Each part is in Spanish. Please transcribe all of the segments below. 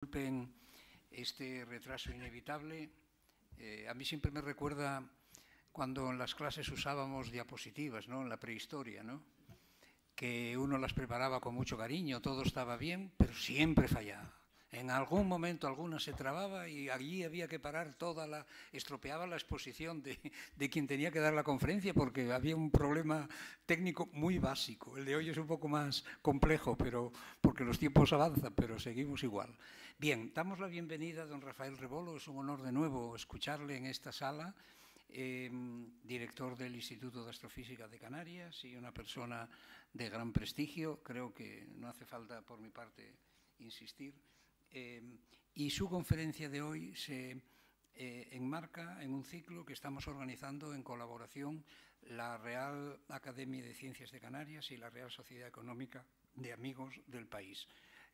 Disculpen este retraso inevitable. Eh, a mí siempre me recuerda cuando en las clases usábamos diapositivas, ¿no? En la prehistoria, ¿no? Que uno las preparaba con mucho cariño, todo estaba bien, pero siempre fallaba. En algún momento alguna se trababa y allí había que parar toda la... estropeaba la exposición de, de, quien tenía que dar la conferencia porque había un problema técnico muy básico. El de hoy es un poco más complejo pero porque los tiempos avanzan, pero seguimos igual. Bien, damos la bienvenida a don Rafael Rebolo. Es un honor de nuevo escucharle en esta sala, em, director del Instituto de Astrofísica de Canarias y una persona de gran prestigio. Creo que no hace falta por mi parte insistir. Em, y su conferencia de hoy se eh, enmarca en un ciclo que estamos organizando en colaboración la Real Academia de Ciencias de Canarias y la Real Sociedad Económica de Amigos del País.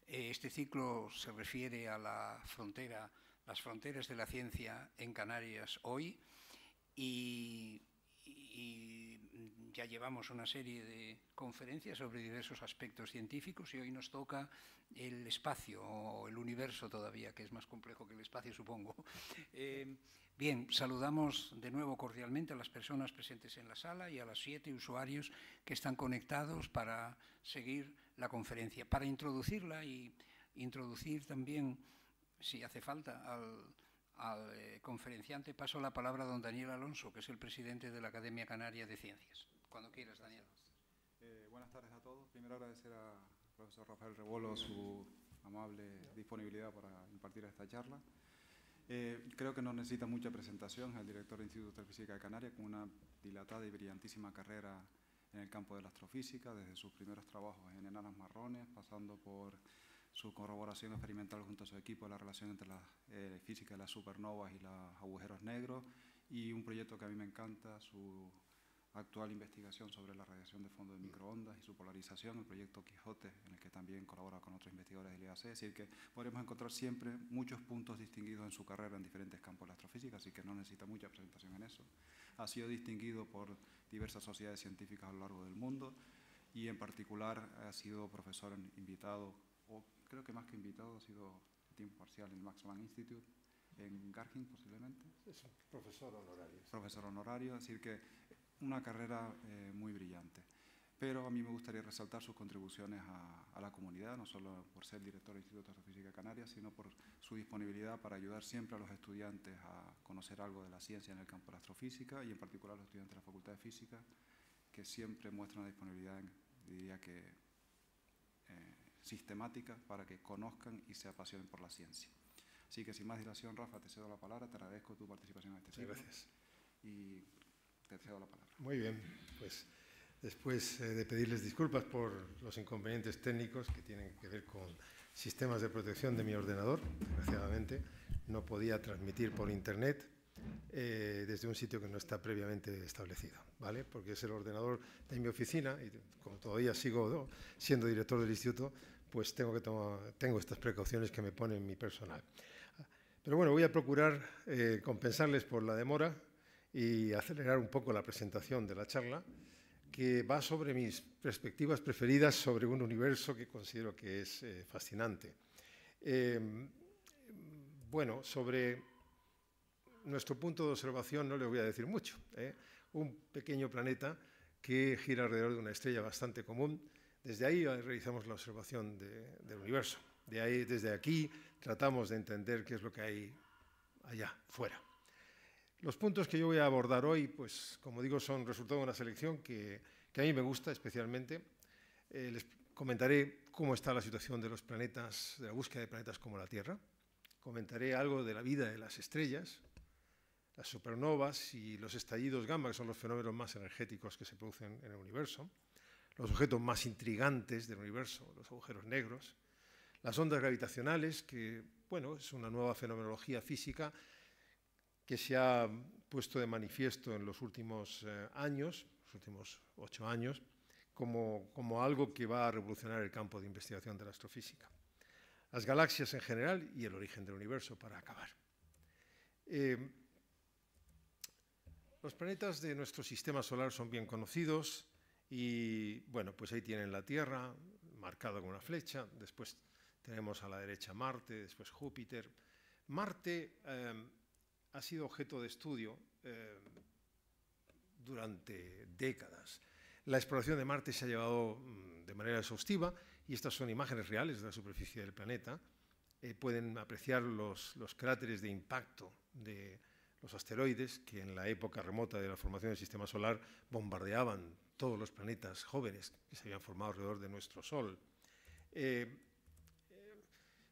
Eh, este ciclo se refiere a la frontera, las fronteras de la ciencia en Canarias hoy y, ya llevamos una serie de conferencias sobre diversos aspectos científicos y hoy nos toca el espacio o el universo todavía, que es más complejo que el espacio, supongo. Eh, bien, saludamos de nuevo cordialmente a las personas presentes en la sala y a los siete usuarios que están conectados para seguir la conferencia, para introducirla y introducir también, si hace falta, al, al eh, conferenciante. Paso la palabra a don Daniel Alonso, que es el presidente de la Academia Canaria de Ciencias. Cuando quieras, Daniel. Eh, buenas tardes a todos. Primero agradecer al profesor Rafael Rebolo su amable disponibilidad para impartir esta charla. Eh, creo que no necesita mucha presentación, el director del Instituto de Física de Canarias, con una dilatada y brillantísima carrera en el campo de la astrofísica, desde sus primeros trabajos en enanas marrones, pasando por su corroboración experimental junto a su equipo de la relación entre la eh, física de las supernovas y los agujeros negros, y un proyecto que a mí me encanta, su actual investigación sobre la radiación de fondo de microondas y su polarización, el proyecto Quijote, en el que también colabora con otros investigadores del IAC. Es decir, que podemos encontrar siempre muchos puntos distinguidos en su carrera en diferentes campos de la astrofísica, así que no necesita mucha presentación en eso ha sido distinguido por diversas sociedades científicas a lo largo del mundo y en particular ha sido profesor invitado, o creo que más que invitado, ha sido tiempo parcial en el Max Planck Institute, en Garching posiblemente. Es un profesor honorario. Profesor honorario, así decir que una carrera eh, muy brillante pero a mí me gustaría resaltar sus contribuciones a, la comunidad, no solo por ser director del Instituto de Astrofísica Canarias, sino por su disponibilidad para ayudar siempre a los estudiantes a conocer algo de la ciencia en el campo de la astrofísica y en particular a los estudiantes de la Facultad de Física, que siempre muestran una disponibilidad, diría que, eh, sistemática para que conozcan y se apasionen por la ciencia. Así que sin más dilación, Rafa, te cedo la palabra, te agradezco tu participación en este ciclo. Gracias. Y te cedo la palabra. Muy bien, pues después eh, de pedirles disculpas por los inconvenientes técnicos que tienen que ver con sistemas de protección de mi ordenador, desgraciadamente, no podía transmitir por internet eh, desde un sitio que no está previamente establecido, ¿vale? Porque es el ordenador de mi oficina y como todavía sigo siendo director del instituto, pues tengo tengo estas precauciones que me pone mi personal. Pero bueno, voy a procurar eh, compensarles por la demora y acelerar un poco la presentación de la charla que va sobre mis perspectivas preferidas sobre un universo que considero que es eh, fascinante. Em, bueno, sobre nuestro punto de observación no le voy a decir mucho. ¿eh? Un pequeño planeta que gira alrededor de una estrella bastante común. Desde ahí realizamos la observación del universo. De ahí, desde aquí tratamos de entender qué es lo que hay allá, fuera. Los puntos que yo voy a abordar hoy, pues como digo, son resultado de una selección que, a mí me gusta especialmente. Eh, les comentaré cómo está la situación de los planetas, de la búsqueda de planetas como la Tierra. Comentaré algo de la vida de las estrellas, las supernovas y los estallidos gamma, que son los fenómenos más energéticos que se producen en el universo, los objetos más intrigantes del universo, los agujeros negros, las ondas gravitacionales, que bueno, es una nueva fenomenología física que se ha puesto de manifiesto en los últimos eh, años, los últimos ocho años, como, algo que va a revolucionar el campo de investigación de la astrofísica. Las galaxias en general y el origen del universo, para acabar. Eh, los planetas de nuestro sistema solar son bien conocidos y, bueno, pues ahí tienen la Tierra, marcado con una flecha, después tenemos a la derecha Marte, después Júpiter. Marte... Eh, ha sido objeto de estudio eh, durante décadas. La exploración de Marte se ha llevado mm, de manera exhaustiva y estas son imágenes reales de la superficie del planeta. Eh, pueden apreciar los, cráteres de impacto de los asteroides que en la época remota de la formación del sistema solar bombardeaban todos los planetas jóvenes que se habían formado alrededor de nuestro Sol. Eh,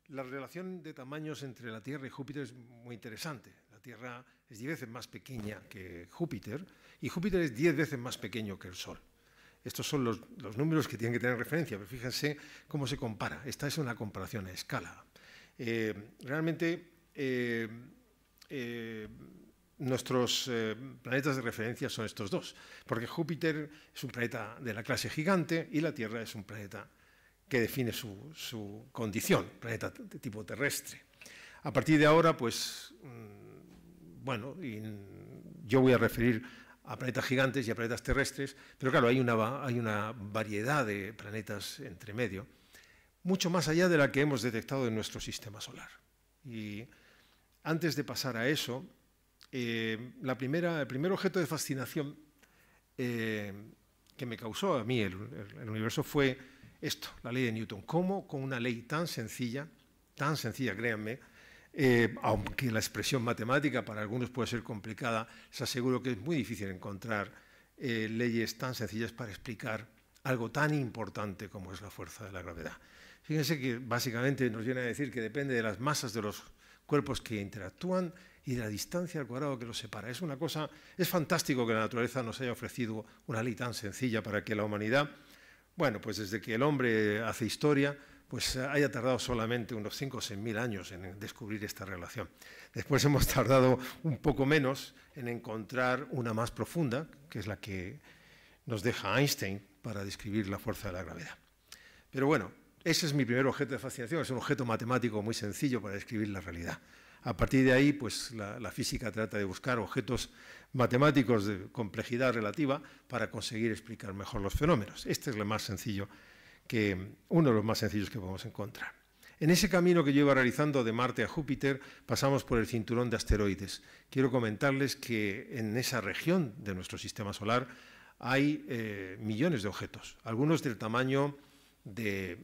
la relación de tamaños entre la Tierra y Júpiter es muy interesante. Tierra es diez veces más pequeña que Júpiter y Júpiter es 10 veces más pequeño que el Sol. Estos son los, números que tienen que tener referencia, pero fíjense cómo se compara. Esta es una comparación a escala. Eh, realmente eh, eh, nuestros planetas de referencia son estos dos, porque Júpiter es un planeta de la clase gigante y la Tierra es un planeta que define su, su condición, planeta de tipo terrestre. A partir de ahora, pues mm, bueno, yo voy a referir a planetas gigantes y a planetas terrestres, pero claro, hay una, hay una variedad de planetas entre medio, mucho más allá de la que hemos detectado en nuestro sistema solar. Y antes de pasar a eso, eh, el primer objeto de fascinación eh, que me causó a mí el, el, universo fue esto, la ley de Newton. ¿Cómo con una ley tan sencilla, tan sencilla, créanme, eh, aunque la expresión matemática para algunos puede ser complicada, se aseguro que es muy difícil encontrar eh, leyes tan sencillas para explicar algo tan importante como es la fuerza de la gravedad. Fíjense que básicamente nos viene a decir que depende de las masas de los cuerpos que interactúan y de la distancia al cuadrado que los separa. Es una cosa, es fantástico que la naturaleza nos haya ofrecido una ley tan sencilla para que la humanidad, bueno, pues desde que el hombre hace historia, pues eh, haya tardado solamente unos 5 o 6 mil años en descubrir esta relación. Después hemos tardado un poco menos en encontrar una más profunda, que es la que nos deja Einstein para describir la fuerza de la gravedad. Pero bueno, ese es mi primer objeto de fascinación, es un objeto matemático muy sencillo para describir la realidad. A partir de ahí, pues la, la física trata de buscar objetos matemáticos de complejidad relativa para conseguir explicar mejor los fenómenos. Este es lo más sencillo que uno de los más sencillos que podemos encontrar. En ese camino que lleva realizando de Marte a Júpiter pasamos por el cinturón de asteroides. Quiero comentarles que en esa región de nuestro sistema solar hay eh, millones de objetos, algunos del tamaño de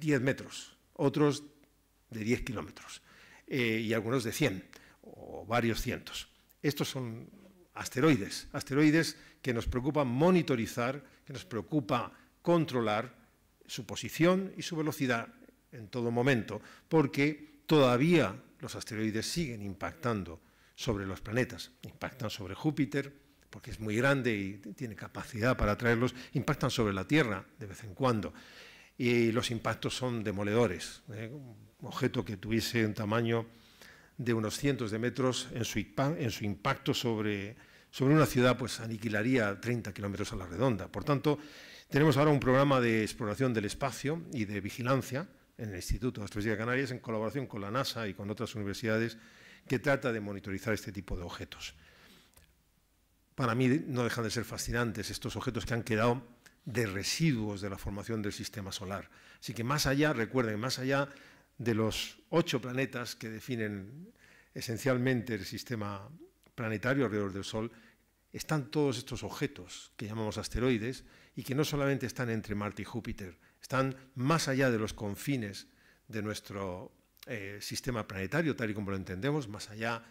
10 metros, otros de 10 kilómetros eh, y algunos de 100 o varios cientos. Estos son asteroides, asteroides que nos preocupa monitorizar, que nos preocupa controlar su posición y su velocidad en todo momento, porque todavía los asteroides siguen impactando sobre los planetas, impactan sobre Júpiter, porque es muy grande y tiene capacidad para atraerlos, impactan sobre la Tierra de vez en cuando. Y los impactos son demoledores. ¿eh? Un objeto que tuviese un tamaño de unos cientos de metros en su, impacto sobre, sobre una ciudad, pues aniquilaría 30 kilómetros a la redonda. Por tanto, tenemos ahora un programa de exploración del espacio y de vigilancia en el Instituto de Astrofísica de Canarias en colaboración con la NASA y con otras universidades que trata de monitorizar este tipo de objetos. Para mí no dejan de ser fascinantes estos objetos que han quedado de residuos de la formación del sistema solar. Así que más allá, recuerden, más allá de los ocho planetas que definen esencialmente el sistema planetario alrededor del Sol, están todos estos objetos que llamamos asteroides, y que no solamente están entre Marte y Júpiter, están más allá de los confines de nuestro eh, sistema planetario, tal y como lo entendemos, más allá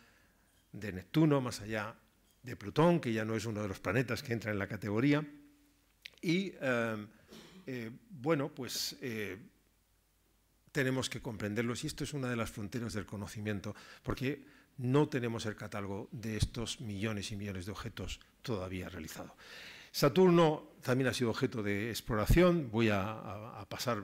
de Neptuno, más allá de Plutón, que ya no es uno de los planetas que entra en la categoría. Y eh, eh, bueno, pues tenemos que comprenderlos y esto es una de las fronteras del conocimiento, porque no tenemos el catálogo de estos millones y millones de objetos todavía realizado. Saturno también ha sido objeto de exploración, voy a, pasar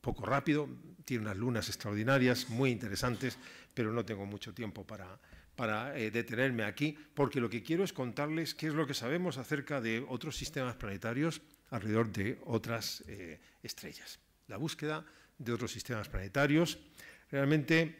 poco rápido, tiene unas lunas extraordinarias, muy interesantes, pero no tengo mucho tiempo para, eh, detenerme aquí, porque lo que quiero es contarles qué es lo que sabemos acerca de otros sistemas planetarios alrededor de otras eh, estrellas. La búsqueda de otros sistemas planetarios. Realmente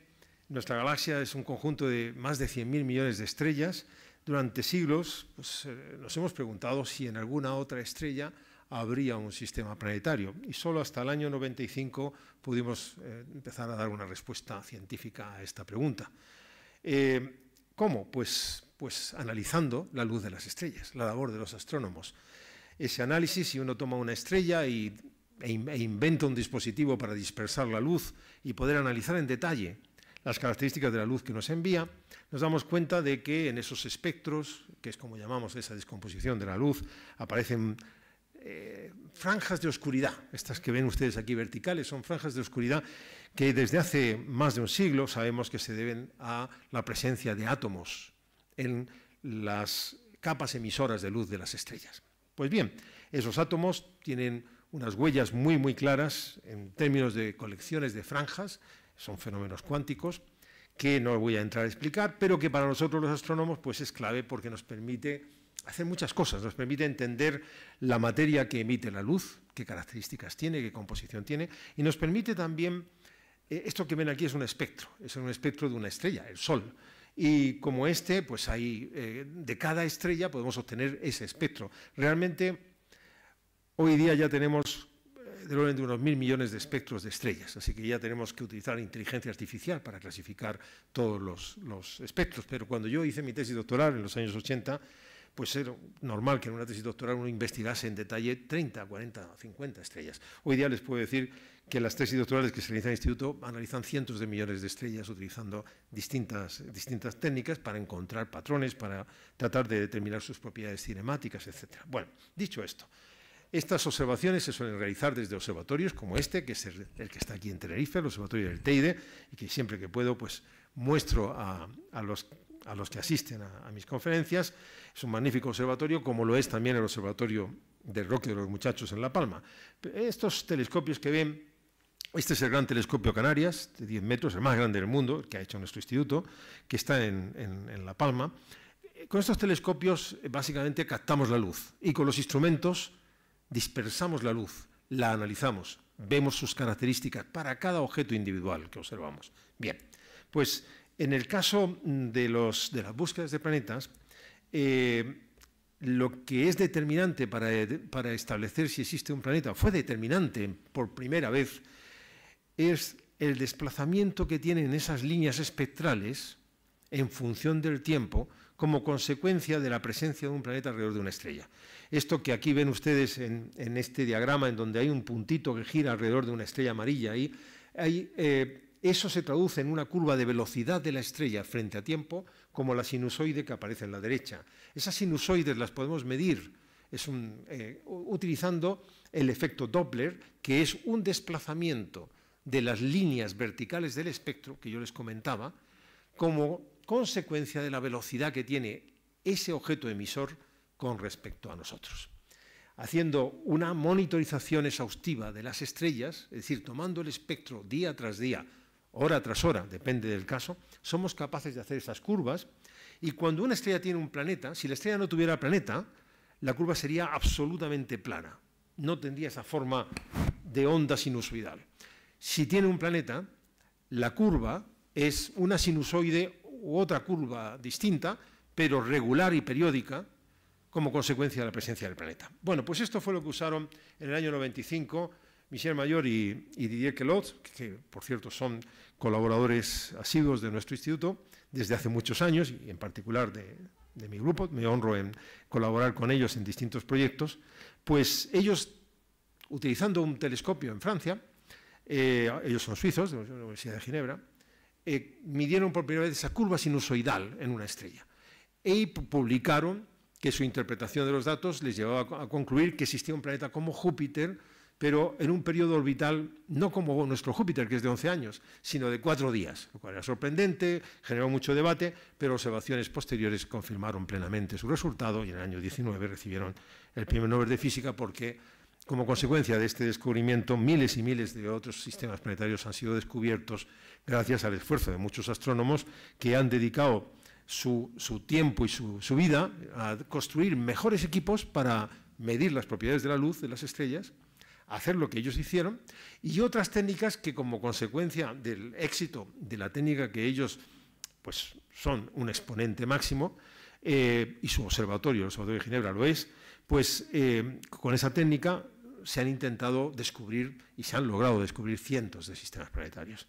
nuestra galaxia es un conjunto de más de 100.000 millones de estrellas durante siglos pues, eh, nos hemos preguntado si en alguna otra estrella habría un sistema planetario y solo hasta el año 95 pudimos eh, empezar a dar una respuesta científica a esta pregunta. Eh, ¿Cómo? Pues, pues, analizando la luz de las estrellas, la labor de los astrónomos. Ese análisis, si uno toma una estrella y, e, e inventa un dispositivo para dispersar la luz y poder analizar en detalle las características de la luz que nos envía, nos damos cuenta de que en esos espectros, que es como llamamos esa descomposición de la luz, aparecen eh, franjas de oscuridad. Estas que ven ustedes aquí verticales son franjas de oscuridad que desde hace más de un siglo sabemos que se deben a la presencia de átomos en las capas emisoras de luz de las estrellas. Pues bien, esos átomos tienen unas huellas muy, muy claras en términos de colecciones de franjas son fenómenos cuánticos, que no voy a entrar a explicar, pero que para nosotros los astrónomos pues es clave porque nos permite hacer muchas cosas, nos permite entender la materia que emite la luz, qué características tiene, qué composición tiene, y nos permite también, eh, esto que ven aquí es un espectro, es un espectro de una estrella, el Sol, y como este, pues hay, eh, de cada estrella podemos obtener ese espectro. Realmente, hoy día ya tenemos de unos mil millones de espectros de estrellas, así que ya tenemos que utilizar inteligencia artificial para clasificar todos los, espectros. Pero cuando yo hice mi tesis doctoral en los años 80, pues era normal que en una tesis doctoral uno investigase en detalle 30, 40, 50 estrellas. Hoy día les puedo decir que las tesis doctorales que se realizan en el instituto analizan cientos de millones de estrellas utilizando distintas, distintas técnicas para encontrar patrones, para tratar de determinar sus propiedades cinemáticas, etc. Bueno, dicho esto, estas observaciones se suelen realizar desde observatorios como este, que es el, que está aquí en Tenerife, el observatorio del Teide, y que siempre que puedo pues muestro a, los a los que asisten a, mis conferencias. Es un magnífico observatorio, como lo es también el observatorio del Roque de los Muchachos en La Palma. Estos telescopios que ven, este es el gran telescopio Canarias, de 10 metros, el más grande del mundo, que ha hecho nuestro instituto, que está en, en La Palma. Con estos telescopios eh, básicamente captamos la luz y con los instrumentos dispersamos la luz, la analizamos, vemos sus características para cada objeto individual que observamos. Bien, pues en el caso de, las búsquedas de planetas, eh, lo que es determinante eh, para, establecer si existe un planeta, fue determinante por primera vez, es el desplazamiento que tienen esas líneas espectrales en función del tiempo como consecuencia de la presencia de un planeta alrededor de una estrella. Esto que aquí ven ustedes en, este diagrama, en donde hay un puntito que gira alrededor de una estrella amarilla, eh, eso se traduce en una curva de velocidad de la estrella frente a tiempo, como la sinusoide que aparece en la derecha. Esas sinusoides las podemos medir eh, utilizando el efecto Doppler, que es un desplazamiento de las líneas verticales del espectro, que yo les comentaba, como consecuencia de la velocidad que tiene ese objeto emisor con respecto a nosotros. Haciendo una monitorización exhaustiva de las estrellas, es decir, tomando el espectro día tras día, hora tras hora, depende del caso, somos capaces de hacer estas curvas y cuando una estrella tiene un planeta, si la estrella no tuviera planeta, la curva sería absolutamente plana, no tendría esa forma de onda sinusoidal. Si tiene un planeta, la curva es una sinusoide u otra curva distinta, pero regular y periódica, como consecuencia de la presencia del planeta. Bueno, pues esto fue lo que usaron en el año 95 Michel Mayor y, Didier Queloz, que por cierto son colaboradores asiduos de nuestro instituto desde hace muchos años, y en particular de, mi grupo, me honro en colaborar con ellos en distintos proyectos, pues ellos, utilizando un telescopio en Francia, eh, ellos son suizos, de la Universidad de Ginebra, eh, midieron por primera vez esa curva sinusoidal en una estrella y publicaron que su interpretación de los datos les llevaba a concluir que existía un planeta como Júpiter, pero en un periodo orbital no como nuestro Júpiter, que es de 11 años, sino de cuatro días, lo cual era sorprendente, generó mucho debate, pero observaciones posteriores confirmaron plenamente su resultado y en el año 19 recibieron el primer Nobel de Física porque, como consecuencia de este descubrimiento, miles y miles de otros sistemas planetarios han sido descubiertos gracias al esfuerzo de muchos astrónomos que han dedicado su, tiempo y su, vida a construir mejores equipos para medir las propiedades de la luz de las estrellas, hacer lo que ellos hicieron, y otras técnicas que como consecuencia del éxito de la técnica que ellos pues, son un exponente máximo, eh, y su observatorio, el Observatorio de Ginebra lo es, pues eh, con esa técnica se han intentado descubrir y se han logrado descubrir cientos de sistemas planetarios.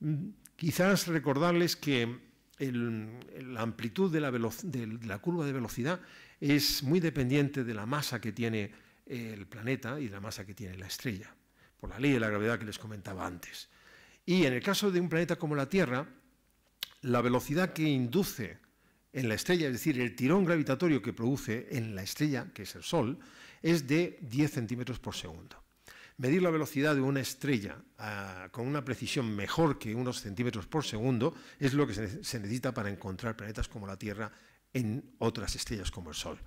Mm, quizás recordarles que la amplitud de la, de la, curva de velocidad es muy dependiente de la masa que tiene eh, el planeta y de la masa que tiene la estrella, por la ley de la gravedad que les comentaba antes. Y en el caso de un planeta como la Tierra, la velocidad que induce en la estrella, es decir, el tirón gravitatorio que produce en la estrella, que es el Sol, es de 10 centímetros por segundo. Medir la velocidad de una estrella ah, con una precisión mejor que unos centímetros por segundo es lo que se, necesita para encontrar planetas como la Tierra en otras estrellas como el Sol.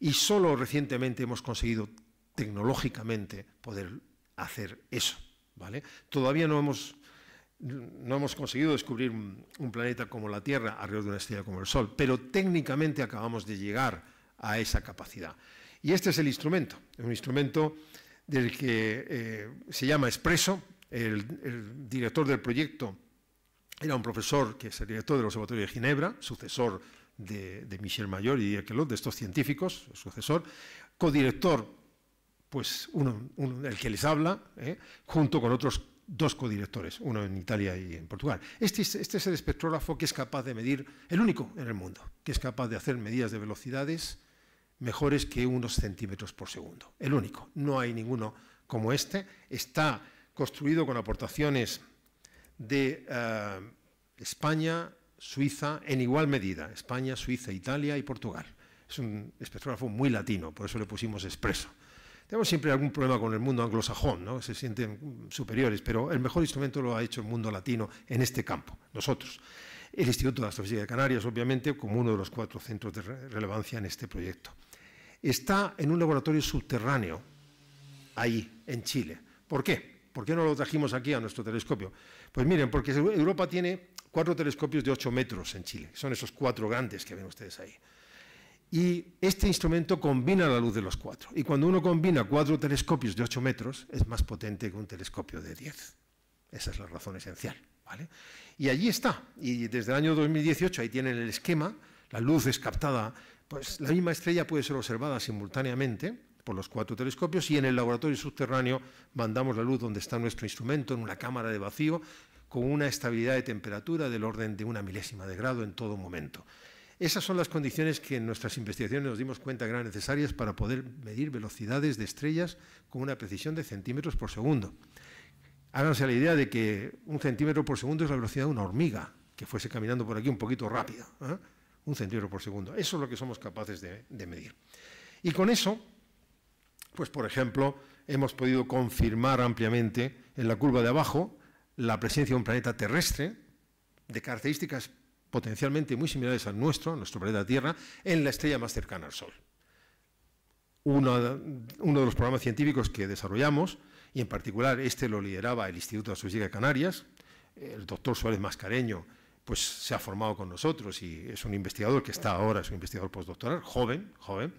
Y solo recientemente hemos conseguido tecnológicamente poder hacer eso. ¿vale? Todavía no hemos, no hemos conseguido descubrir un, planeta como la Tierra alrededor de una estrella como el Sol, pero técnicamente acabamos de llegar a esa capacidad. Y este es el instrumento, un instrumento del que eh, se llama Expreso. El, director del proyecto era un profesor que es el director del Observatorio de Ginebra, sucesor de, Michel Mayor y de de estos científicos, sucesor, codirector, pues uno, el que les habla, ¿eh? junto con otros dos codirectores, uno en Italia y en Portugal. Este, este es el espectrógrafo que es capaz de medir, el único en el mundo, que es capaz de hacer medidas de velocidades, mejores que unos centímetros por segundo. El único. No hay ninguno como este. Está construido con aportaciones de eh, España, Suiza, en igual medida. España, Suiza, Italia y Portugal. Es un espectrógrafo muy latino, por eso le pusimos expreso. Tenemos siempre algún problema con el mundo anglosajón, ¿no? se sienten superiores, pero el mejor instrumento lo ha hecho el mundo latino en este campo, nosotros. El Instituto de Astrofísica de Canarias, obviamente, como uno de los cuatro centros de relevancia en este proyecto está en un laboratorio subterráneo, ahí, en Chile. ¿Por qué? ¿Por qué no lo trajimos aquí a nuestro telescopio? Pues miren, porque Europa tiene cuatro telescopios de 8 metros en Chile, son esos cuatro grandes que ven ustedes ahí. Y este instrumento combina la luz de los cuatro. Y cuando uno combina cuatro telescopios de 8 metros, es más potente que un telescopio de 10. Esa es la razón esencial. ¿vale? Y allí está. Y desde el año 2018 ahí tienen el esquema. La luz es captada pues la misma estrella puede ser observada simultáneamente por los cuatro telescopios y en el laboratorio subterráneo mandamos la luz donde está nuestro instrumento, en una cámara de vacío, con una estabilidad de temperatura del orden de una milésima de grado en todo momento. Esas son las condiciones que en nuestras investigaciones nos dimos cuenta que eran necesarias para poder medir velocidades de estrellas con una precisión de centímetros por segundo. Háganse la idea de que un centímetro por segundo es la velocidad de una hormiga que fuese caminando por aquí un poquito rápida. ¿eh? un centímetro por segundo. Eso es lo que somos capaces de, medir. Y con eso, pues por ejemplo, hemos podido confirmar ampliamente en la curva de abajo la presencia de un planeta terrestre de características potencialmente muy similares al nuestro, nuestro planeta Tierra, en la estrella más cercana al Sol. Uno, uno de los programas científicos que desarrollamos, y en particular este lo lideraba el Instituto de Astrofísica de Canarias, el doctor Suárez Mascareño pues se ha formado con nosotros y es un investigador que está ahora, es un investigador postdoctoral, joven, joven.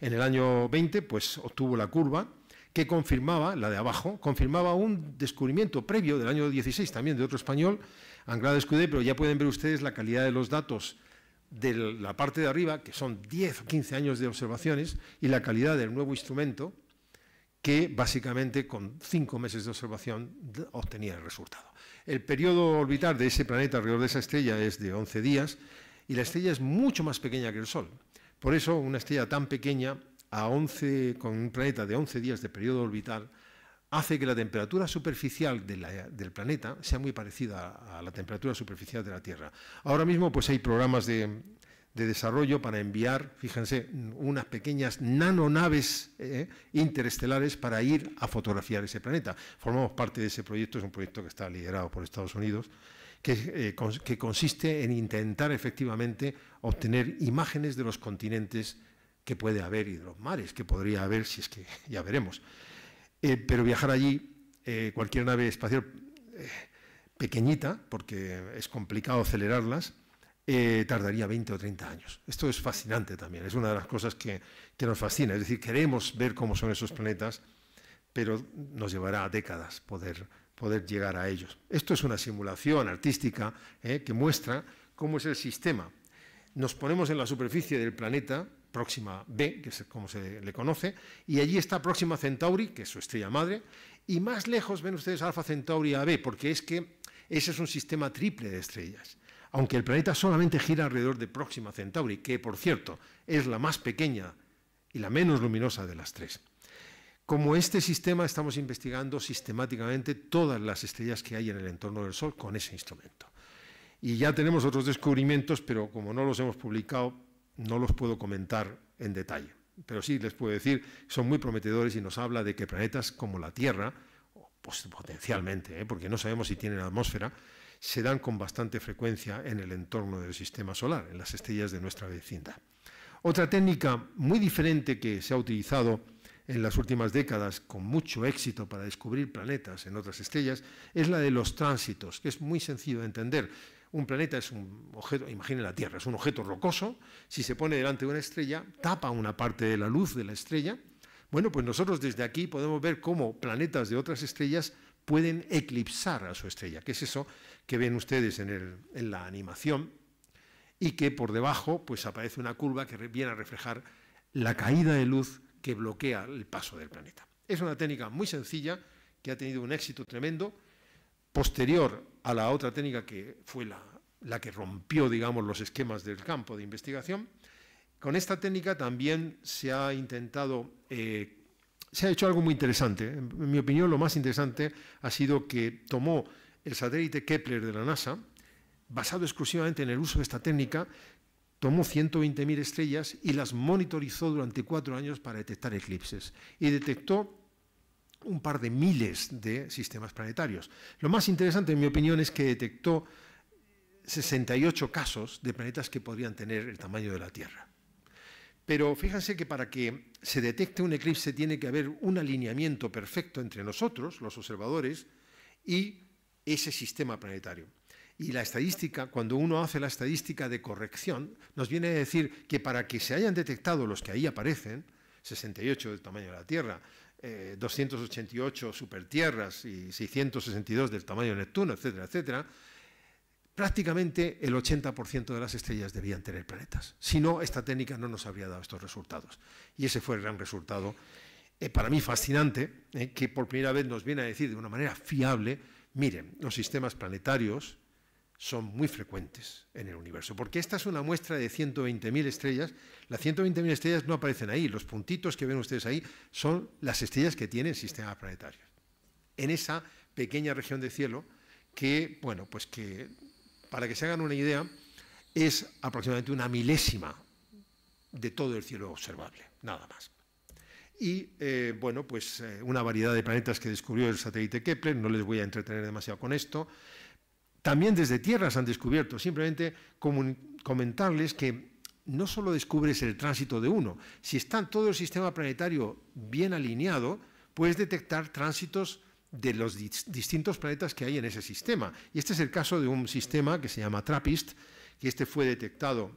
En el año 20, pues obtuvo la curva que confirmaba, la de abajo, confirmaba un descubrimiento previo del año 16 también de otro español, Anglada Escudé, pero ya pueden ver ustedes la calidad de los datos de la parte de arriba, que son 10 o 15 años de observaciones, y la calidad del nuevo instrumento, que básicamente con 5 meses de observación obtenía el resultado. El periodo orbital de ese planeta alrededor de esa estrella es de 11 días y la estrella es mucho más pequeña que el Sol. Por eso una estrella tan pequeña, con un planeta de 11 días de periodo orbital, hace que la temperatura superficial del planeta sea muy parecida a, a, la temperatura superficial de la Tierra. Ahora mismo pues hay programas de de desarrollo para enviar, fíjense, unas pequeñas nanonaves eh, interestelares para ir a fotografiar ese planeta. Formamos parte de ese proyecto, es un proyecto que está liderado por Estados Unidos, eh, que, consiste en intentar efectivamente obtener imágenes de los continentes que puede haber y de los mares que podría haber, si es que ya veremos. Eh, pero viajar allí, cualquier nave espacial pequeñita, porque es complicado acelerarlas, eh, tardaría 20 o 30 años. Esto es fascinante también, es una de las cosas que, nos fascina. Es decir, queremos ver cómo son esos planetas, pero nos llevará décadas poder, llegar a ellos. Esto es una simulación artística eh, que muestra cómo es el sistema. Nos ponemos en la superficie del planeta, próxima B, que es como se le conoce, y allí está próxima Centauri, que es su estrella madre, y más lejos ven ustedes Alfa Centauri A b, porque es que ese es un sistema triple de estrellas aunque el planeta solamente gira alrededor de Próxima Centauri, que por cierto es la más pequeña y la menos luminosa de las tres. Como este sistema estamos investigando sistemáticamente todas las estrellas que hay en el entorno del Sol con ese instrumento. Y ya tenemos otros descubrimientos, pero como no los hemos publicado, no los puedo comentar en detalle. Pero sí les puedo decir, son muy prometedores y nos habla de que planetas como la Tierra, pues, potencialmente, ¿eh? porque no sabemos si tienen atmósfera, se dan con bastante frecuencia en el entorno del sistema solar, en las estrellas de nuestra vecindad. Otra técnica muy diferente que se ha utilizado en las últimas décadas con mucho éxito para descubrir planetas en otras estrellas es la de los tránsitos, que es muy sencillo de entender. Un planeta es un objeto, imaginen la Tierra, es un objeto rocoso, si se pone delante de una estrella, tapa una parte de la luz de la estrella. Bueno, pues nosotros desde aquí podemos ver cómo planetas de otras estrellas pueden eclipsar a su estrella, que es eso que ven ustedes en, la animación y que por debajo pues, aparece una curva que viene a reflejar la caída de luz que bloquea el paso del planeta. Es una técnica muy sencilla que ha tenido un éxito tremendo, posterior a la otra técnica que fue la, que rompió, digamos, los esquemas del campo de investigación. Con esta técnica también se ha intentado, eh, se ha hecho algo muy interesante. En mi opinión, lo más interesante ha sido que tomó el satélite Kepler de la NASA, basado exclusivamente en el uso de esta técnica, tomó 120.000 estrellas y las monitorizó durante cuatro años para detectar eclipses. Y detectó un par de miles de sistemas planetarios. Lo más interesante, en mi opinión, es que detectó 68 casos de planetas que podrían tener el tamaño de la Tierra. Pero fíjense que para que se detecte un eclipse tiene que haber un alineamiento perfecto entre nosotros, los observadores, y ese sistema planetario. Y la estadística, cuando uno hace la estadística de corrección, nos viene a decir que para que se hayan detectado los que ahí aparecen, 68 del tamaño de la Tierra, eh, 288 supertierras y 662 del tamaño de Neptuno, etcétera, etcétera, prácticamente el 80% de las estrellas debían tener planetas. Si no, esta técnica no nos habría dado estos resultados. Y ese fue el gran resultado, eh, para mí fascinante, eh, que por primera vez nos viene a decir de una manera fiable Miren, los sistemas planetarios son muy frecuentes en el universo, porque esta es una muestra de 120.000 estrellas. Las 120.000 estrellas no aparecen ahí, los puntitos que ven ustedes ahí son las estrellas que tienen sistemas planetarios. En esa pequeña región de cielo que, bueno, pues que, para que se hagan una idea, es aproximadamente una milésima de todo el cielo observable, nada más y eh, bueno, pues eh, una variedad de planetas que descubrió el satélite Kepler, no les voy a entretener demasiado con esto. También desde Tierra se han descubierto, simplemente comentarles que no solo descubres el tránsito de uno, si está todo el sistema planetario bien alineado, puedes detectar tránsitos de los distintos planetas que hay en ese sistema. Y este es el caso de un sistema que se llama TRAPPIST, que este fue detectado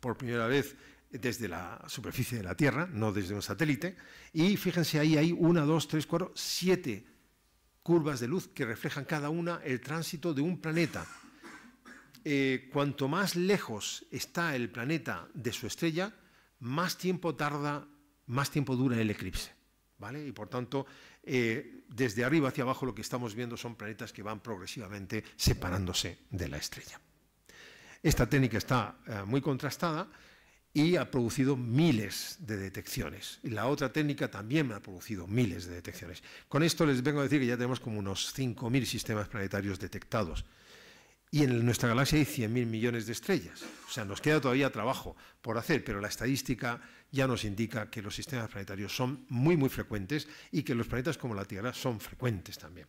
por primera vez desde la superficie de la Tierra, no desde un satélite, y fíjense ahí hay una, dos, tres, cuatro, siete curvas de luz que reflejan cada una el tránsito de un planeta. Eh, cuanto más lejos está el planeta de su estrella, más tiempo tarda, más tiempo dura el eclipse. ¿Vale? Y por tanto, eh, desde arriba hacia abajo lo que estamos viendo son planetas que van progresivamente separándose de la estrella. Esta técnica está eh, muy contrastada y ha producido miles de detecciones. Y la otra técnica también ha producido miles de detecciones. Con esto les vengo a decir que ya tenemos como unos 5.000 sistemas planetarios detectados. Y en nuestra galaxia hay 100.000 millones de estrellas. O sea, nos queda todavía trabajo por hacer, pero la estadística ya nos indica que los sistemas planetarios son muy, muy frecuentes y que los planetas como la Tierra son frecuentes también.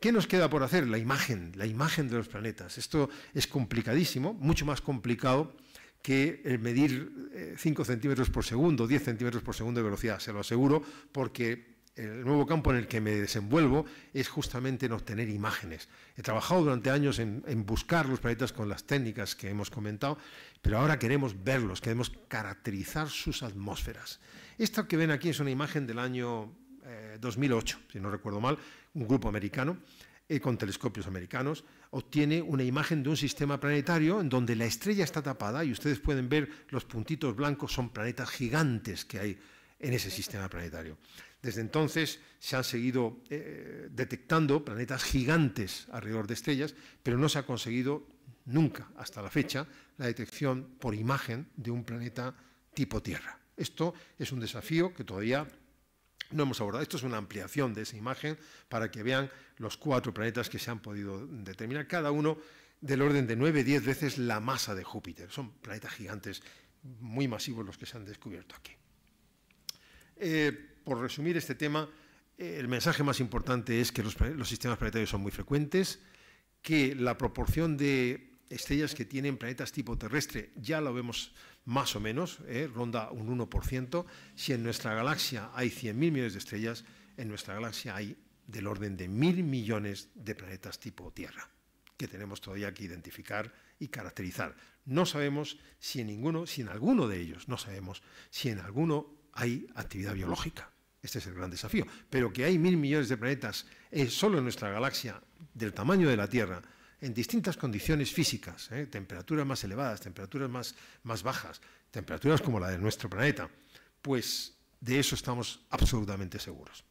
¿Qué nos queda por hacer? La imagen, la imagen de los planetas. Esto es complicadísimo, mucho más complicado que eh, medir 5 eh, centímetros por segundo, 10 centímetros por segundo de velocidad, se lo aseguro, porque el nuevo campo en el que me desenvuelvo es justamente en obtener imágenes. He trabajado durante años en, buscar los planetas con las técnicas que hemos comentado, pero ahora queremos verlos, queremos caracterizar sus atmósferas. Esta que ven aquí es una imagen del año 2008, eh, si no recuerdo mal, un grupo americano eh, con telescopios americanos, obtiene una imagen de un sistema planetario en donde la estrella está tapada y ustedes pueden ver los puntitos blancos, son planetas gigantes que hay en ese sistema planetario. Desde entonces se han seguido eh, detectando planetas gigantes alrededor de estrellas, pero no se ha conseguido nunca hasta la fecha la detección por imagen de un planeta tipo Tierra. Esto es un desafío que todavía no hemos abordado. Esto es una ampliación de esa imagen para que vean los cuatro planetas que se han podido determinar, cada uno del orden de 9-10 veces la masa de Júpiter. Son planetas gigantes muy masivos los que se han descubierto aquí. Eh, por resumir este tema, eh, el mensaje más importante es que los, los sistemas planetarios son muy frecuentes, que la proporción de estrellas que tienen planetas tipo terrestre, ya lo vemos más o menos, ¿eh? ronda un 1%. Si en nuestra galaxia hay 100.000 millones de estrellas, en nuestra galaxia hay del orden de mil millones de planetas tipo Tierra, que tenemos todavía que identificar y caracterizar. No sabemos si en ninguno, si en alguno de ellos, no sabemos si en alguno hay actividad biológica. Este es el gran desafío. Pero que hay mil millones de planetas eh, solo en nuestra galaxia, del tamaño de la Tierra, en distintas condiciones físicas, ¿eh? temperaturas más elevadas, temperaturas más, más bajas, temperaturas como la de nuestro planeta, pues de eso estamos absolutamente seguros.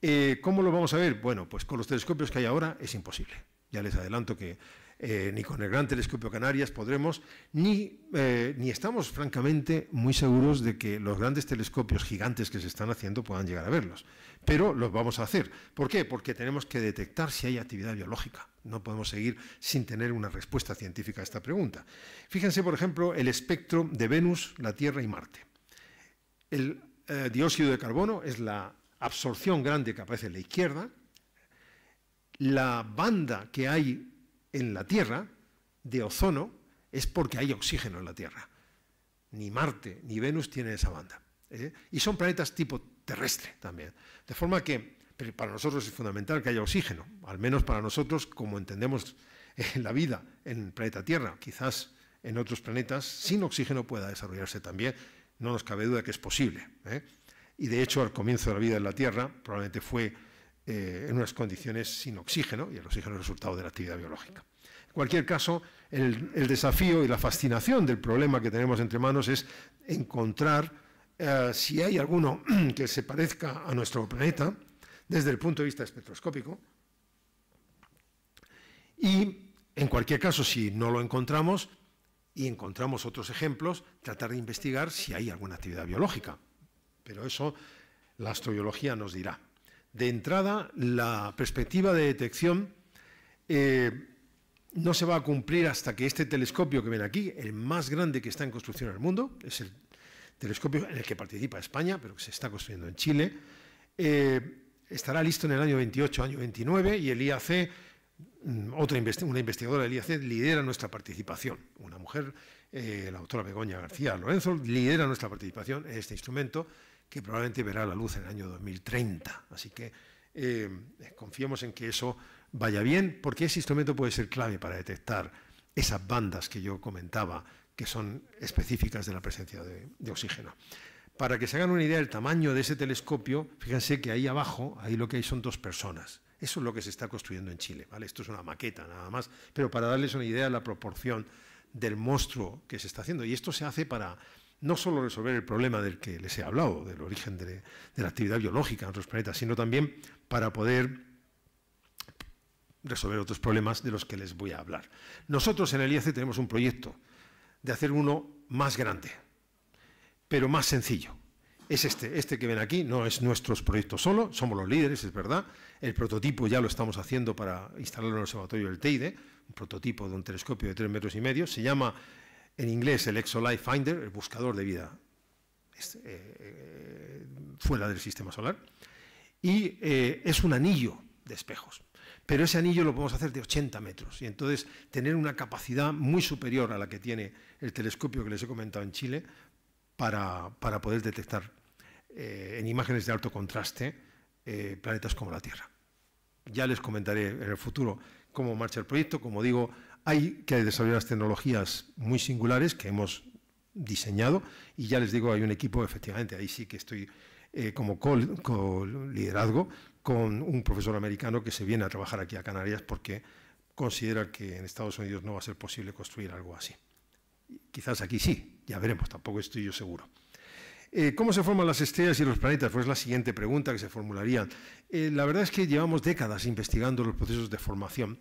Eh, ¿Cómo lo vamos a ver? Bueno, pues con los telescopios que hay ahora es imposible. Ya les adelanto que eh, ni con el gran telescopio Canarias podremos, ni, eh, ni estamos francamente muy seguros de que los grandes telescopios gigantes que se están haciendo puedan llegar a verlos. Pero los vamos a hacer. ¿Por qué? Porque tenemos que detectar si hay actividad biológica. No podemos seguir sin tener una respuesta científica a esta pregunta. Fíjense, por ejemplo, el espectro de Venus, la Tierra y Marte. El eh, dióxido de carbono es la absorción grande que aparece en la izquierda. La banda que hay en la Tierra de ozono es porque hay oxígeno en la Tierra. Ni Marte ni Venus tienen esa banda. ¿eh? Y son planetas tipo terrestre también. De forma que para nosotros es fundamental que haya oxígeno, al menos para nosotros como entendemos la vida en el planeta Tierra. Quizás en otros planetas sin oxígeno pueda desarrollarse también. No nos cabe duda que es posible. ¿eh? Y de hecho, al comienzo de la vida en la Tierra, probablemente fue eh, en unas condiciones sin oxígeno, y el oxígeno es resultado de la actividad biológica. En cualquier caso, el, desafío y la fascinación del problema que tenemos entre manos es encontrar eh, si hay alguno que se parezca a nuestro planeta desde el punto de vista espectroscópico, y en cualquier caso, si no lo encontramos y encontramos otros ejemplos, tratar de investigar si hay alguna actividad biológica. Pero eso la astrobiología nos dirá de entrada, la perspectiva de detección eh, no se va a cumplir hasta que este telescopio que ven aquí, el más grande que está en construcción en el mundo, es el telescopio en el que participa España, pero que se está construyendo en Chile, eh, estará listo en el año 28, año 29, y el IAC, mm, una investigadora del IAC, lidera nuestra participación. Una mujer, eh, la doctora Begoña García Lorenzo, lidera nuestra participación en este instrumento que probablemente verá la luz en el año 2030. Así que eh, confiemos en que eso vaya bien, porque ese instrumento puede ser clave para detectar esas bandas que yo comentaba, que son específicas de la presencia de, oxígeno. Para que se hagan una idea del tamaño de ese telescopio, fíjense que ahí abajo, ahí lo que hay son dos personas. Eso es lo que se está construyendo en Chile, Esto es una maqueta nada más, pero para darles una idea de la proporción del monstruo que se está haciendo. Y esto se hace para no solo resolver el problema del que les he hablado, del origen de, la actividad biológica en otros planetas, sino también para poder resolver otros problemas de los que les voy a hablar. Nosotros en el IAC tenemos un proyecto de hacer uno más grande, pero más sencillo. Es este, este que ven aquí, no es nuestro proyecto solo, somos los líderes, es verdad. El prototipo ya lo estamos haciendo para instalarlo en el observatorio del Teide, un prototipo de un telescopio de tres metros y medio. Se llama en inglés el Exolife Finder, el buscador de vida eh, eh, fuera del sistema solar, y eh, es un anillo de espejos. Pero ese anillo lo podemos hacer de 80 metros y entonces tener una capacidad muy superior a la que tiene el telescopio que les he comentado en Chile para, poder detectar en imágenes de alto contraste planetas como la Tierra. Ya les comentaré en el futuro cómo marcha el proyecto. Como digo, hay que desarrollar las tecnologías muy singulares que hemos diseñado y ya les digo, hay un equipo, efectivamente, ahí sí que estoy eh, como co-liderazgo con un profesor americano que se viene a trabajar aquí a Canarias porque considera que en Estados Unidos no va a ser posible construir algo así. Quizás aquí sí, ya veremos, tampoco estoy yo seguro. Eh, ¿Cómo se forman las estrellas y los planetas? Pues es la siguiente pregunta que se formularía. Eh, la verdad es que llevamos décadas investigando los procesos de formación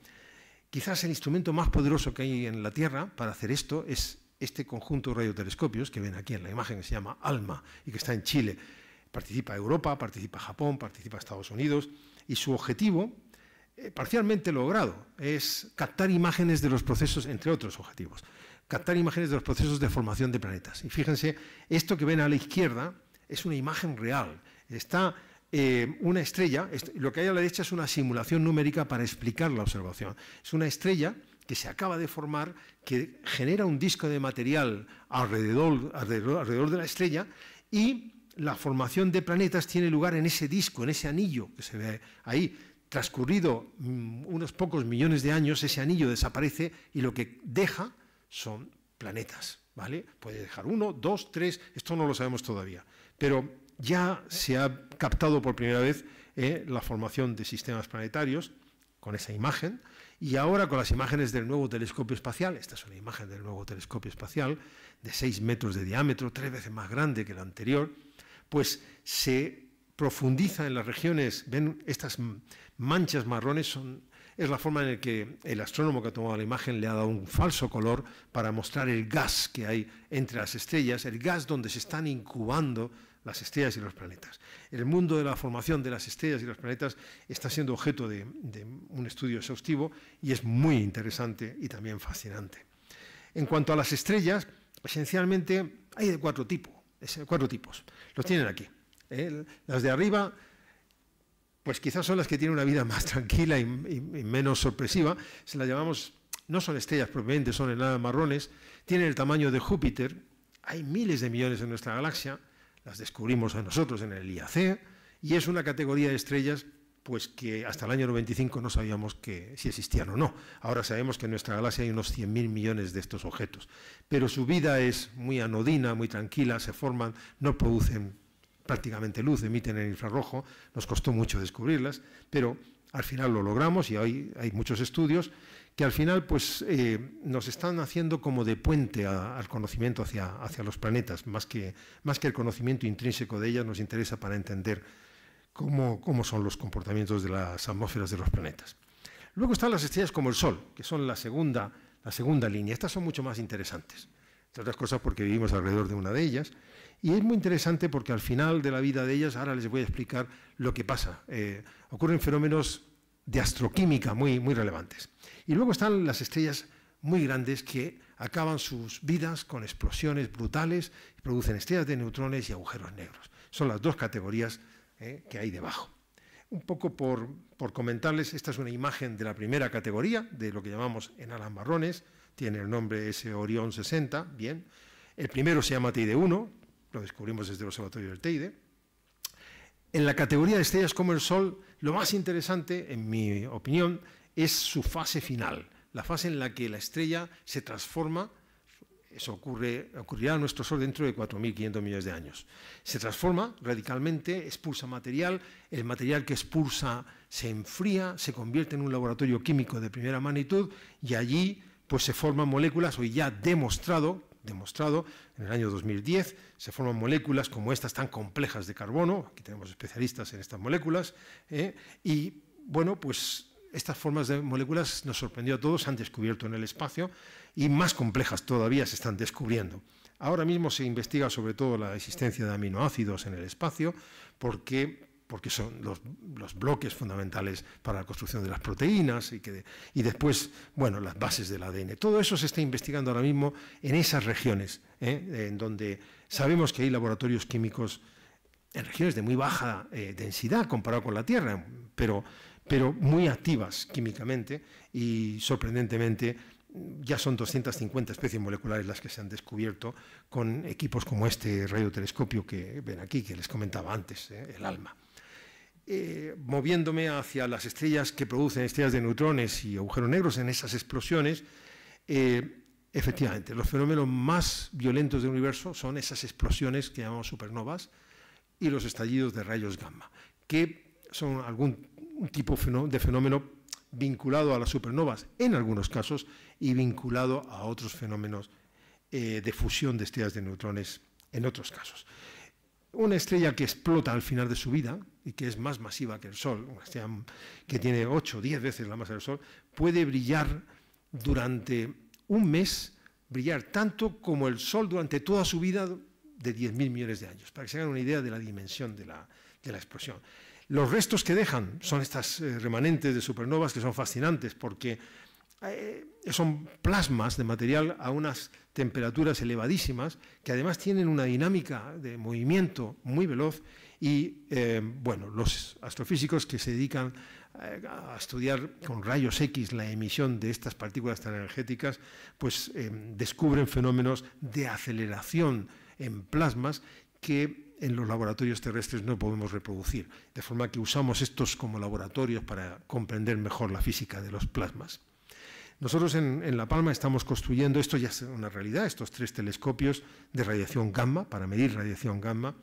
Quizás el instrumento más poderoso que hay en la Tierra para hacer esto es este conjunto de radiotelescopios que ven aquí en la imagen, que se llama ALMA y que está en Chile. Participa Europa, participa Japón, participa Estados Unidos y su objetivo, eh, parcialmente logrado, es captar imágenes de los procesos, entre otros objetivos, captar imágenes de los procesos de formación de planetas. Y fíjense, esto que ven a la izquierda es una imagen real, está eh, una estrella, lo que hay a la derecha es una simulación numérica para explicar la observación. Es una estrella que se acaba de formar, que genera un disco de material alrededor, alrededor, de la estrella y la formación de planetas tiene lugar en ese disco, en ese anillo que se ve ahí. Transcurrido mm, unos pocos millones de años, ese anillo desaparece y lo que deja son planetas, ¿vale? Puede dejar uno, dos, tres, esto no lo sabemos todavía. Pero ya se ha captado por primera vez eh, la formación de sistemas planetarios con esa imagen y ahora con las imágenes del nuevo telescopio espacial, esta es una imagen del nuevo telescopio espacial de 6 metros de diámetro, tres veces más grande que el anterior, pues se profundiza en las regiones, ven estas manchas marrones, son, es la forma en la que el astrónomo que ha tomado la imagen le ha dado un falso color para mostrar el gas que hay entre las estrellas, el gas donde se están incubando las estrellas y los planetas. El mundo de la formación de las estrellas y los planetas está siendo objeto de, un estudio exhaustivo y es muy interesante y también fascinante. En cuanto a las estrellas, esencialmente hay de cuatro, tipos, cuatro tipos. Los tienen aquí. ¿eh? Las de arriba, pues quizás son las que tienen una vida más tranquila y, menos sorpresiva. Se las llamamos, no son estrellas propiamente, son nada marrones. Tienen el tamaño de Júpiter. Hay miles de millones en nuestra galaxia las descubrimos a nosotros en el IAC, y es una categoría de estrellas pues que hasta el año 95 no sabíamos que, si existían o no. Ahora sabemos que en nuestra galaxia hay unos 100.000 millones de estos objetos, pero su vida es muy anodina, muy tranquila, se forman, no producen prácticamente luz, emiten el infrarrojo, nos costó mucho descubrirlas, pero al final lo logramos y hay muchos estudios que al final pues, eh, nos están haciendo como de puente al conocimiento hacia, hacia los planetas, más que, más que el conocimiento intrínseco de ellas nos interesa para entender cómo, cómo son los comportamientos de las atmósferas de los planetas. Luego están las estrellas como el Sol, que son la segunda, la segunda línea. Estas son mucho más interesantes, entre otras cosas porque vivimos alrededor de una de ellas. Y es muy interesante porque al final de la vida de ellas, ahora les voy a explicar lo que pasa. Eh, ocurren fenómenos de astroquímica muy, muy relevantes. Y luego están las estrellas muy grandes que acaban sus vidas con explosiones brutales y producen estrellas de neutrones y agujeros negros. Son las dos categorías eh, que hay debajo. Un poco por, comentarles, esta es una imagen de la primera categoría, de lo que llamamos enanas marrones, tiene el nombre ese Orión 60, bien. El primero se llama Teide 1, lo descubrimos desde el Observatorio del Teide. En la categoría de estrellas como el Sol, lo más interesante, en mi opinión, es su fase final, la fase en la que la estrella se transforma, eso ocurre, ocurrirá a nuestro Sol dentro de 4.500 millones de años, se transforma radicalmente, expulsa material, el material que expulsa se enfría, se convierte en un laboratorio químico de primera magnitud y allí pues se forman moléculas, hoy ya demostrado demostrado. En el año 2010 se forman moléculas como estas tan complejas de carbono, aquí tenemos especialistas en estas moléculas, ¿eh? y bueno, pues estas formas de moléculas nos sorprendió a todos, se han descubierto en el espacio y más complejas todavía se están descubriendo. Ahora mismo se investiga sobre todo la existencia de aminoácidos en el espacio porque porque son los, bloques fundamentales para la construcción de las proteínas y, después, bueno, las bases del ADN. Todo eso se está investigando ahora mismo en esas regiones, ¿eh? en donde sabemos que hay laboratorios químicos en regiones de muy baja eh, densidad comparado con la Tierra, pero, muy activas químicamente y sorprendentemente ya son 250 especies moleculares las que se han descubierto con equipos como este radiotelescopio que ven aquí, que les comentaba antes, ¿eh? el ALMA. Eh, moviéndome hacia las estrellas que producen estrellas de neutrones y agujeros negros en esas explosiones, eh, efectivamente, los fenómenos más violentos del universo son esas explosiones que llamamos supernovas y los estallidos de rayos gamma, que son algún tipo de fenómeno vinculado a las supernovas en algunos casos y vinculado a otros fenómenos eh, de fusión de estrellas de neutrones en otros casos. Una estrella que explota al final de su vida, y que es más masiva que el Sol, que tiene 8 o 10 veces la masa del Sol, puede brillar durante un mes, brillar tanto como el Sol durante toda su vida de 10.000 millones de años, para que se hagan una idea de la dimensión de la, explosión. Los restos que dejan son estas eh, remanentes de supernovas que son fascinantes porque eh, son plasmas de material a unas temperaturas elevadísimas, que además tienen una dinámica de movimiento muy veloz y, eh, bueno, los astrofísicos que se dedican eh, a estudiar con rayos X la emisión de estas partículas tan energéticas, pues eh, descubren fenómenos de aceleración en plasmas que en los laboratorios terrestres no podemos reproducir, de forma que usamos estos como laboratorios para comprender mejor la física de los plasmas. Nosotros en, La Palma estamos construyendo, esto ya es una realidad, estos tres telescopios de radiación gamma, para medir radiación gamma,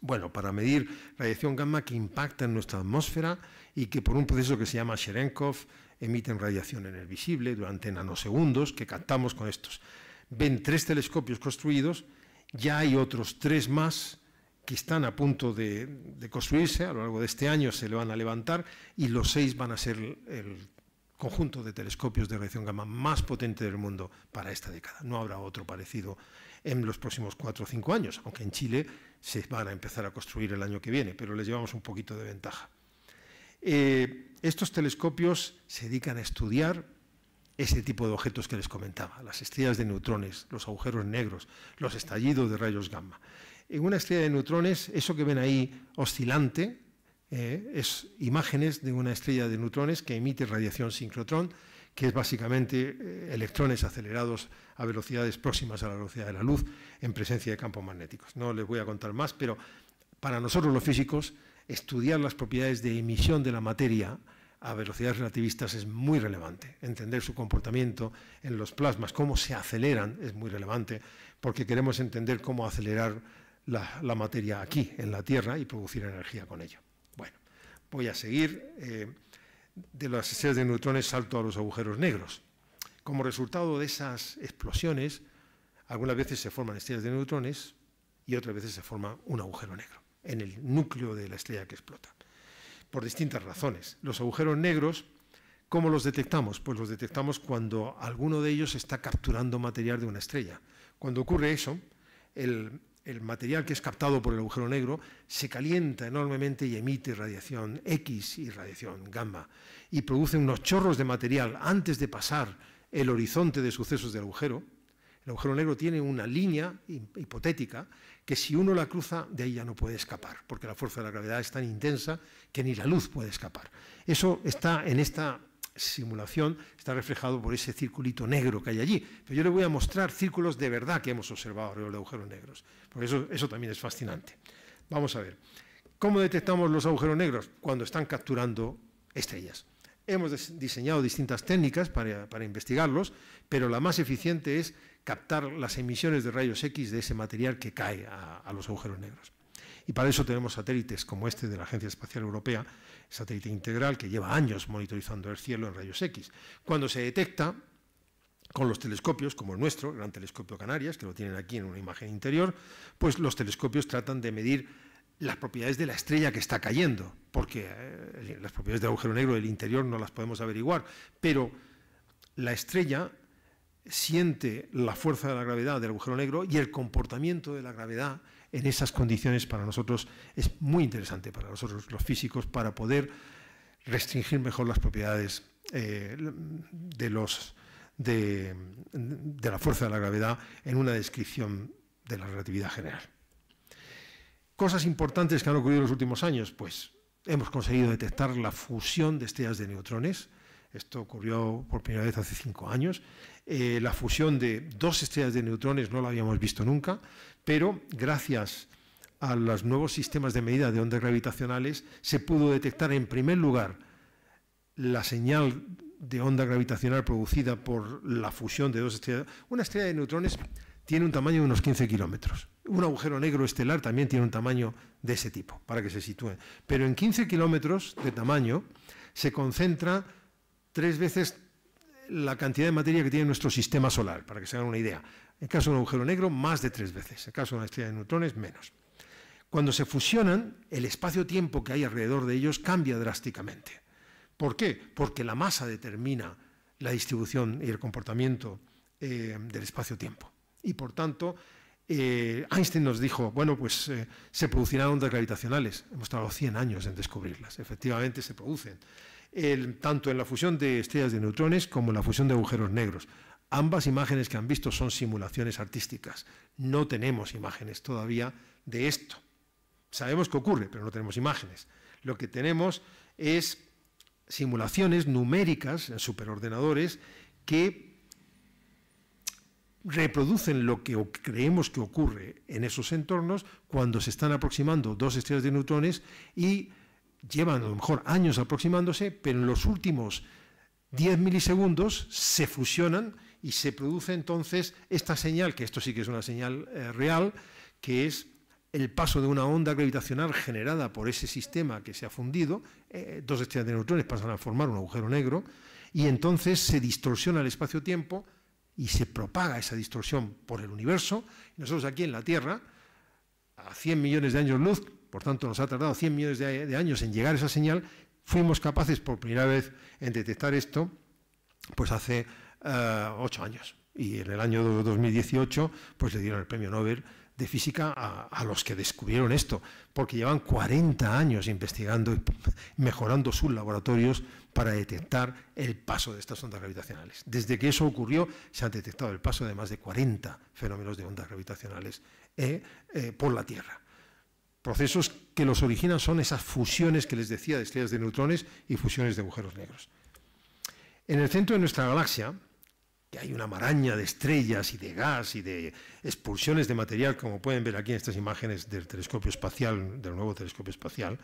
bueno, para medir radiación gamma que impacta en nuestra atmósfera y que por un proceso que se llama Cherenkov emiten radiación en el visible durante nanosegundos que captamos con estos. Ven tres telescopios construidos, ya hay otros tres más que están a punto de, construirse, a lo largo de este año se le van a levantar y los seis van a ser el conjunto de telescopios de radiación gamma más potente del mundo para esta década. No habrá otro parecido en los próximos cuatro o cinco años, aunque en Chile se van a empezar a construir el año que viene, pero les llevamos un poquito de ventaja. Eh, estos telescopios se dedican a estudiar ese tipo de objetos que les comentaba, las estrellas de neutrones, los agujeros negros, los estallidos de rayos gamma. En una estrella de neutrones, eso que ven ahí oscilante, eh, es imágenes de una estrella de neutrones que emite radiación sincrotrón, que es básicamente eh, electrones acelerados a velocidades próximas a la velocidad de la luz en presencia de campos magnéticos. No les voy a contar más, pero para nosotros los físicos, estudiar las propiedades de emisión de la materia a velocidades relativistas es muy relevante. Entender su comportamiento en los plasmas, cómo se aceleran, es muy relevante, porque queremos entender cómo acelerar la, la materia aquí, en la Tierra, y producir energía con ello voy a seguir, eh, de las estrellas de neutrones salto a los agujeros negros. Como resultado de esas explosiones, algunas veces se forman estrellas de neutrones y otras veces se forma un agujero negro en el núcleo de la estrella que explota, por distintas razones. Los agujeros negros, ¿cómo los detectamos? Pues los detectamos cuando alguno de ellos está capturando material de una estrella. Cuando ocurre eso, el, el material que es captado por el agujero negro se calienta enormemente y emite radiación X y radiación gamma y produce unos chorros de material antes de pasar el horizonte de sucesos del agujero. El agujero negro tiene una línea hipotética que si uno la cruza de ahí ya no puede escapar, porque la fuerza de la gravedad es tan intensa que ni la luz puede escapar. Eso está en esta simulación está reflejado por ese circulito negro que hay allí. Pero yo le voy a mostrar círculos de verdad que hemos observado alrededor de agujeros negros, porque eso, eso también es fascinante. Vamos a ver, ¿cómo detectamos los agujeros negros? Cuando están capturando estrellas. Hemos diseñado distintas técnicas para, investigarlos, pero la más eficiente es captar las emisiones de rayos X de ese material que cae a los agujeros negros. Y para eso tenemos satélites como este de la Agencia Espacial Europea, satélite integral que lleva años monitorizando el cielo en rayos X. Cuando se detecta con los telescopios, como el nuestro, el Gran Telescopio Canarias, que lo tienen aquí en una imagen interior, pues los telescopios tratan de medir las propiedades de la estrella que está cayendo, porque eh, las propiedades del agujero negro del interior no las podemos averiguar, pero la estrella siente la fuerza de la gravedad del agujero negro y el comportamiento de la gravedad en esas condiciones para nosotros es muy interesante, para nosotros los físicos, para poder restringir mejor las propiedades eh, de, de la fuerza de la gravedad en una descripción de la relatividad general. Cosas importantes que han ocurrido en los últimos años, pues hemos conseguido detectar la fusión de estrellas de neutrones. Esto ocurrió por primera vez hace cinco años. Eh, la fusión de dos estrellas de neutrones no la habíamos visto nunca, pero gracias a los nuevos sistemas de medida de ondas gravitacionales se pudo detectar en primer lugar la señal de onda gravitacional producida por la fusión de dos estrellas. Una estrella de neutrones tiene un tamaño de unos 15 kilómetros. Un agujero negro estelar también tiene un tamaño de ese tipo, para que se sitúe, Pero en 15 kilómetros de tamaño se concentra tres veces la cantidad de materia que tiene nuestro sistema solar, para que se hagan una idea. En caso de un agujero negro, más de tres veces. En caso de una estrella de neutrones, menos. Cuando se fusionan, el espacio-tiempo que hay alrededor de ellos cambia drásticamente. ¿Por qué? Porque la masa determina la distribución y el comportamiento eh, del espacio-tiempo. Y por tanto, eh, Einstein nos dijo, bueno, pues eh, se producirán ondas gravitacionales. Hemos tardado 100 años en descubrirlas. Efectivamente, se producen tanto en la fusión de estrellas de neutrones como en la fusión de agujeros negros. Ambas imágenes que han visto son simulaciones artísticas. No tenemos imágenes todavía de esto. Sabemos que ocurre, pero no tenemos imágenes. Lo que tenemos es simulaciones numéricas en superordenadores que reproducen lo que creemos que ocurre en esos entornos cuando se están aproximando dos estrellas de neutrones y llevan a lo mejor años aproximándose, pero en los últimos 10 milisegundos se fusionan y se produce entonces esta señal, que esto sí que es una señal eh, real, que es el paso de una onda gravitacional generada por ese sistema que se ha fundido, eh, dos estrellas de neutrones pasan a formar un agujero negro, y entonces se distorsiona el espacio-tiempo y se propaga esa distorsión por el universo. Nosotros aquí en la Tierra, a 100 millones de años luz, por tanto nos ha tardado 100 millones de, años en llegar a esa señal, fuimos capaces por primera vez en detectar esto, pues hace eh, ocho años. Y en el año 2018, pues le dieron el premio Nobel de física a, los que descubrieron esto, porque llevan 40 años investigando y mejorando sus laboratorios para detectar el paso de estas ondas gravitacionales. Desde que eso ocurrió, se han detectado el paso de más de 40 fenómenos de ondas gravitacionales eh, eh, por la Tierra procesos que los originan son esas fusiones que les decía de estrellas de neutrones y fusiones de agujeros negros. En el centro de nuestra galaxia, que hay una maraña de estrellas y de gas y de expulsiones de material, como pueden ver aquí en estas imágenes del telescopio espacial, del nuevo telescopio espacial,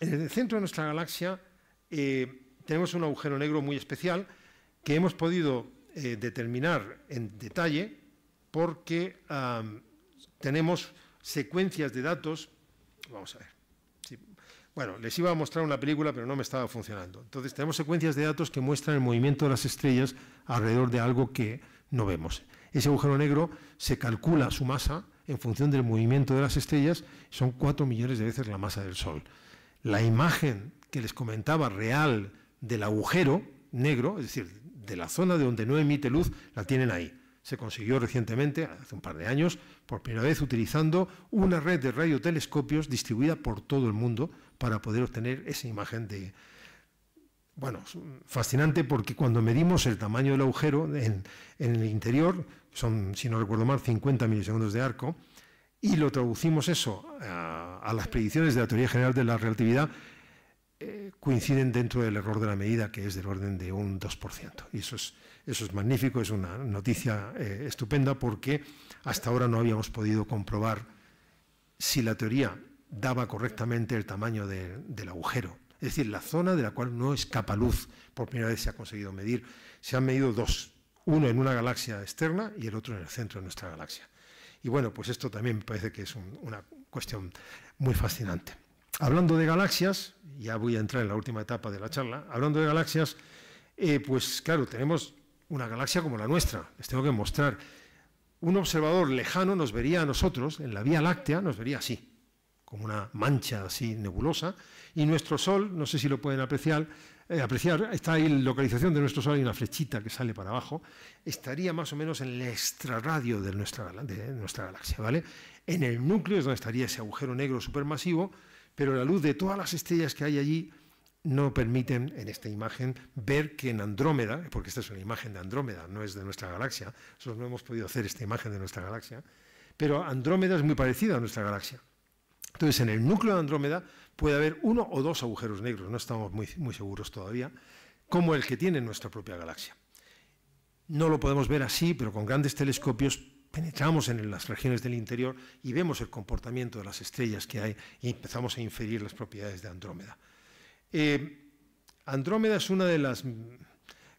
en el centro de nuestra galaxia eh, tenemos un agujero negro muy especial que hemos podido eh, determinar en detalle porque tenemos secuencias de datos. Vamos a ver. Bueno, les iba a mostrar una película, pero no me estaba funcionando. Entonces, tenemos secuencias de datos que muestran el movimiento de las estrellas alrededor de algo que no vemos. Ese agujero negro se calcula su masa en función del movimiento de las estrellas, son cuatro millones de veces la masa del Sol. La imagen que les comentaba real del agujero negro, es decir, de la zona de donde no emite luz, la tienen ahí se consiguió recientemente, hace un par de años, por primera vez utilizando una red de radiotelescopios distribuida por todo el mundo para poder obtener esa imagen de... Bueno, fascinante porque cuando medimos el tamaño del agujero en, el interior, son, si no recuerdo mal, 50 milisegundos de arco, y lo traducimos eso a, las predicciones de la teoría general de la relatividad, eh, coinciden dentro del error de la medida, que es del orden de un 2%. Y eso es eso es magnífico, es una noticia eh, estupenda porque hasta ahora no habíamos podido comprobar si la teoría daba correctamente el tamaño del agujero. Es decir, la zona de la cual no escapa luz. Por primera vez se ha conseguido medir. Se han medido dos, uno en una galaxia externa y el otro en el centro de nuestra galaxia. Y bueno, pues esto también me parece que es una cuestión muy fascinante. Hablando de galaxias, ya voy a entrar en la última etapa de la charla, hablando de galaxias, eh, pues claro, tenemos una galaxia como la nuestra. Les tengo que mostrar. Un observador lejano nos vería a nosotros, en la Vía Láctea, nos vería así, como una mancha así nebulosa, y nuestro Sol, no sé si lo pueden apreciar, eh, apreciar está ahí la localización de nuestro Sol, hay una flechita que sale para abajo, estaría más o menos en el extrarradio de nuestra, de nuestra galaxia, ¿vale? En el núcleo es donde estaría ese agujero negro supermasivo, pero la luz de todas las estrellas que hay allí no permiten en esta imagen ver que en Andrómeda, porque esta es una imagen de Andrómeda, no es de nuestra galaxia, nosotros no hemos podido hacer esta imagen de nuestra galaxia, pero Andrómeda es muy parecida a nuestra galaxia. Entonces, en el núcleo de Andrómeda puede haber uno o dos agujeros negros, no estamos muy, muy seguros todavía, como el que tiene nuestra propia galaxia. No lo podemos ver así, pero con grandes telescopios penetramos en las regiones del interior y vemos el comportamiento de las estrellas que hay y empezamos a inferir las propiedades de Andrómeda. Eh, Andrómeda es una de las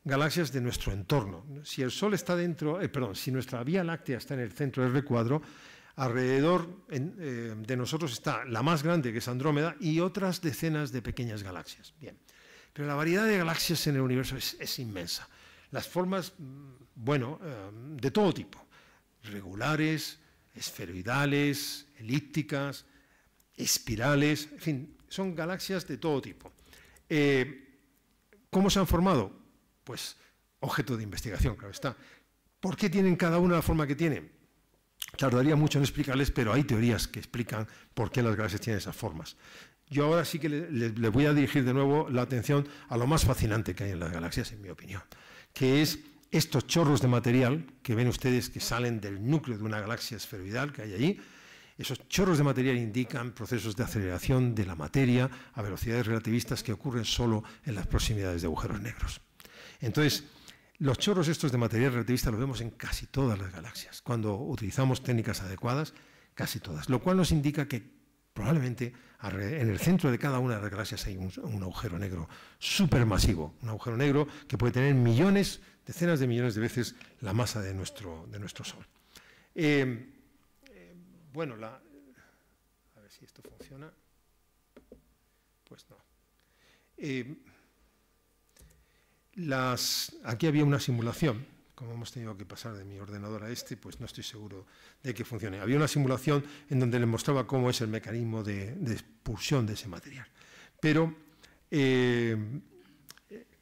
galaxias de nuestro entorno. Si el Sol está dentro, eh, perdón, si nuestra Vía Láctea está en el centro del recuadro, alrededor eh, de nosotros está la más grande, que es Andrómeda, y otras decenas de pequeñas galaxias. Bien. Pero la variedad de galaxias en el universo es, inmensa. Las formas, mm, bueno, de todo tipo, regulares, esferoidales, elípticas, espirales, en fin, son galaxias de todo tipo. Eh, ¿Cómo se han formado? Pues objeto de investigación, claro está. ¿Por qué tienen cada una la forma que tienen? Tardaría mucho en explicarles, pero hay teorías que explican por qué las galaxias tienen esas formas. Yo ahora sí que les voy a dirigir de nuevo la atención a lo más fascinante que hay en las galaxias, en mi opinión, que es estos chorros de material que ven ustedes que salen del núcleo de una galaxia esferoidal que hay allí, esos chorros de material indican procesos de aceleración de la materia a velocidades relativistas que ocurren solo en las proximidades de agujeros negros. Entonces, los chorros estos de material relativista los vemos en casi todas las galaxias, cuando utilizamos técnicas adecuadas, casi todas, lo cual nos indica que probablemente en el centro de cada una de las galaxias hay un, agujero negro supermasivo, un agujero negro que puede tener millones, decenas de millones de veces la masa de nuestro, de nuestro Sol. Eh, bueno, la, a ver si esto funciona. Pues no. Eh, aquí había una simulación, como hemos tenido que pasar de mi ordenador a este, pues no estoy seguro de que funcione. Había una simulación en donde le mostraba cómo es el mecanismo de, expulsión de ese material. Pero eh,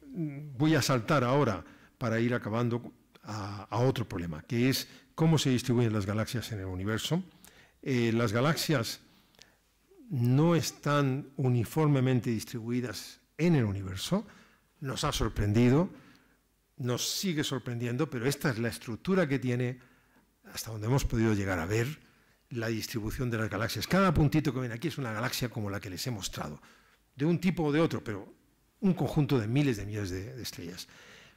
voy a saltar ahora para ir acabando a, otro problema, que es cómo se distribuyen las galaxias en el universo. Eh, las galaxias no están uniformemente distribuidas en el universo, nos ha sorprendido, nos sigue sorprendiendo, pero esta es la estructura que tiene, hasta donde hemos podido llegar a ver, la distribución de las galaxias. Cada puntito que ven aquí es una galaxia como la que les he mostrado, de un tipo o de otro, pero un conjunto de miles de millones de, de estrellas.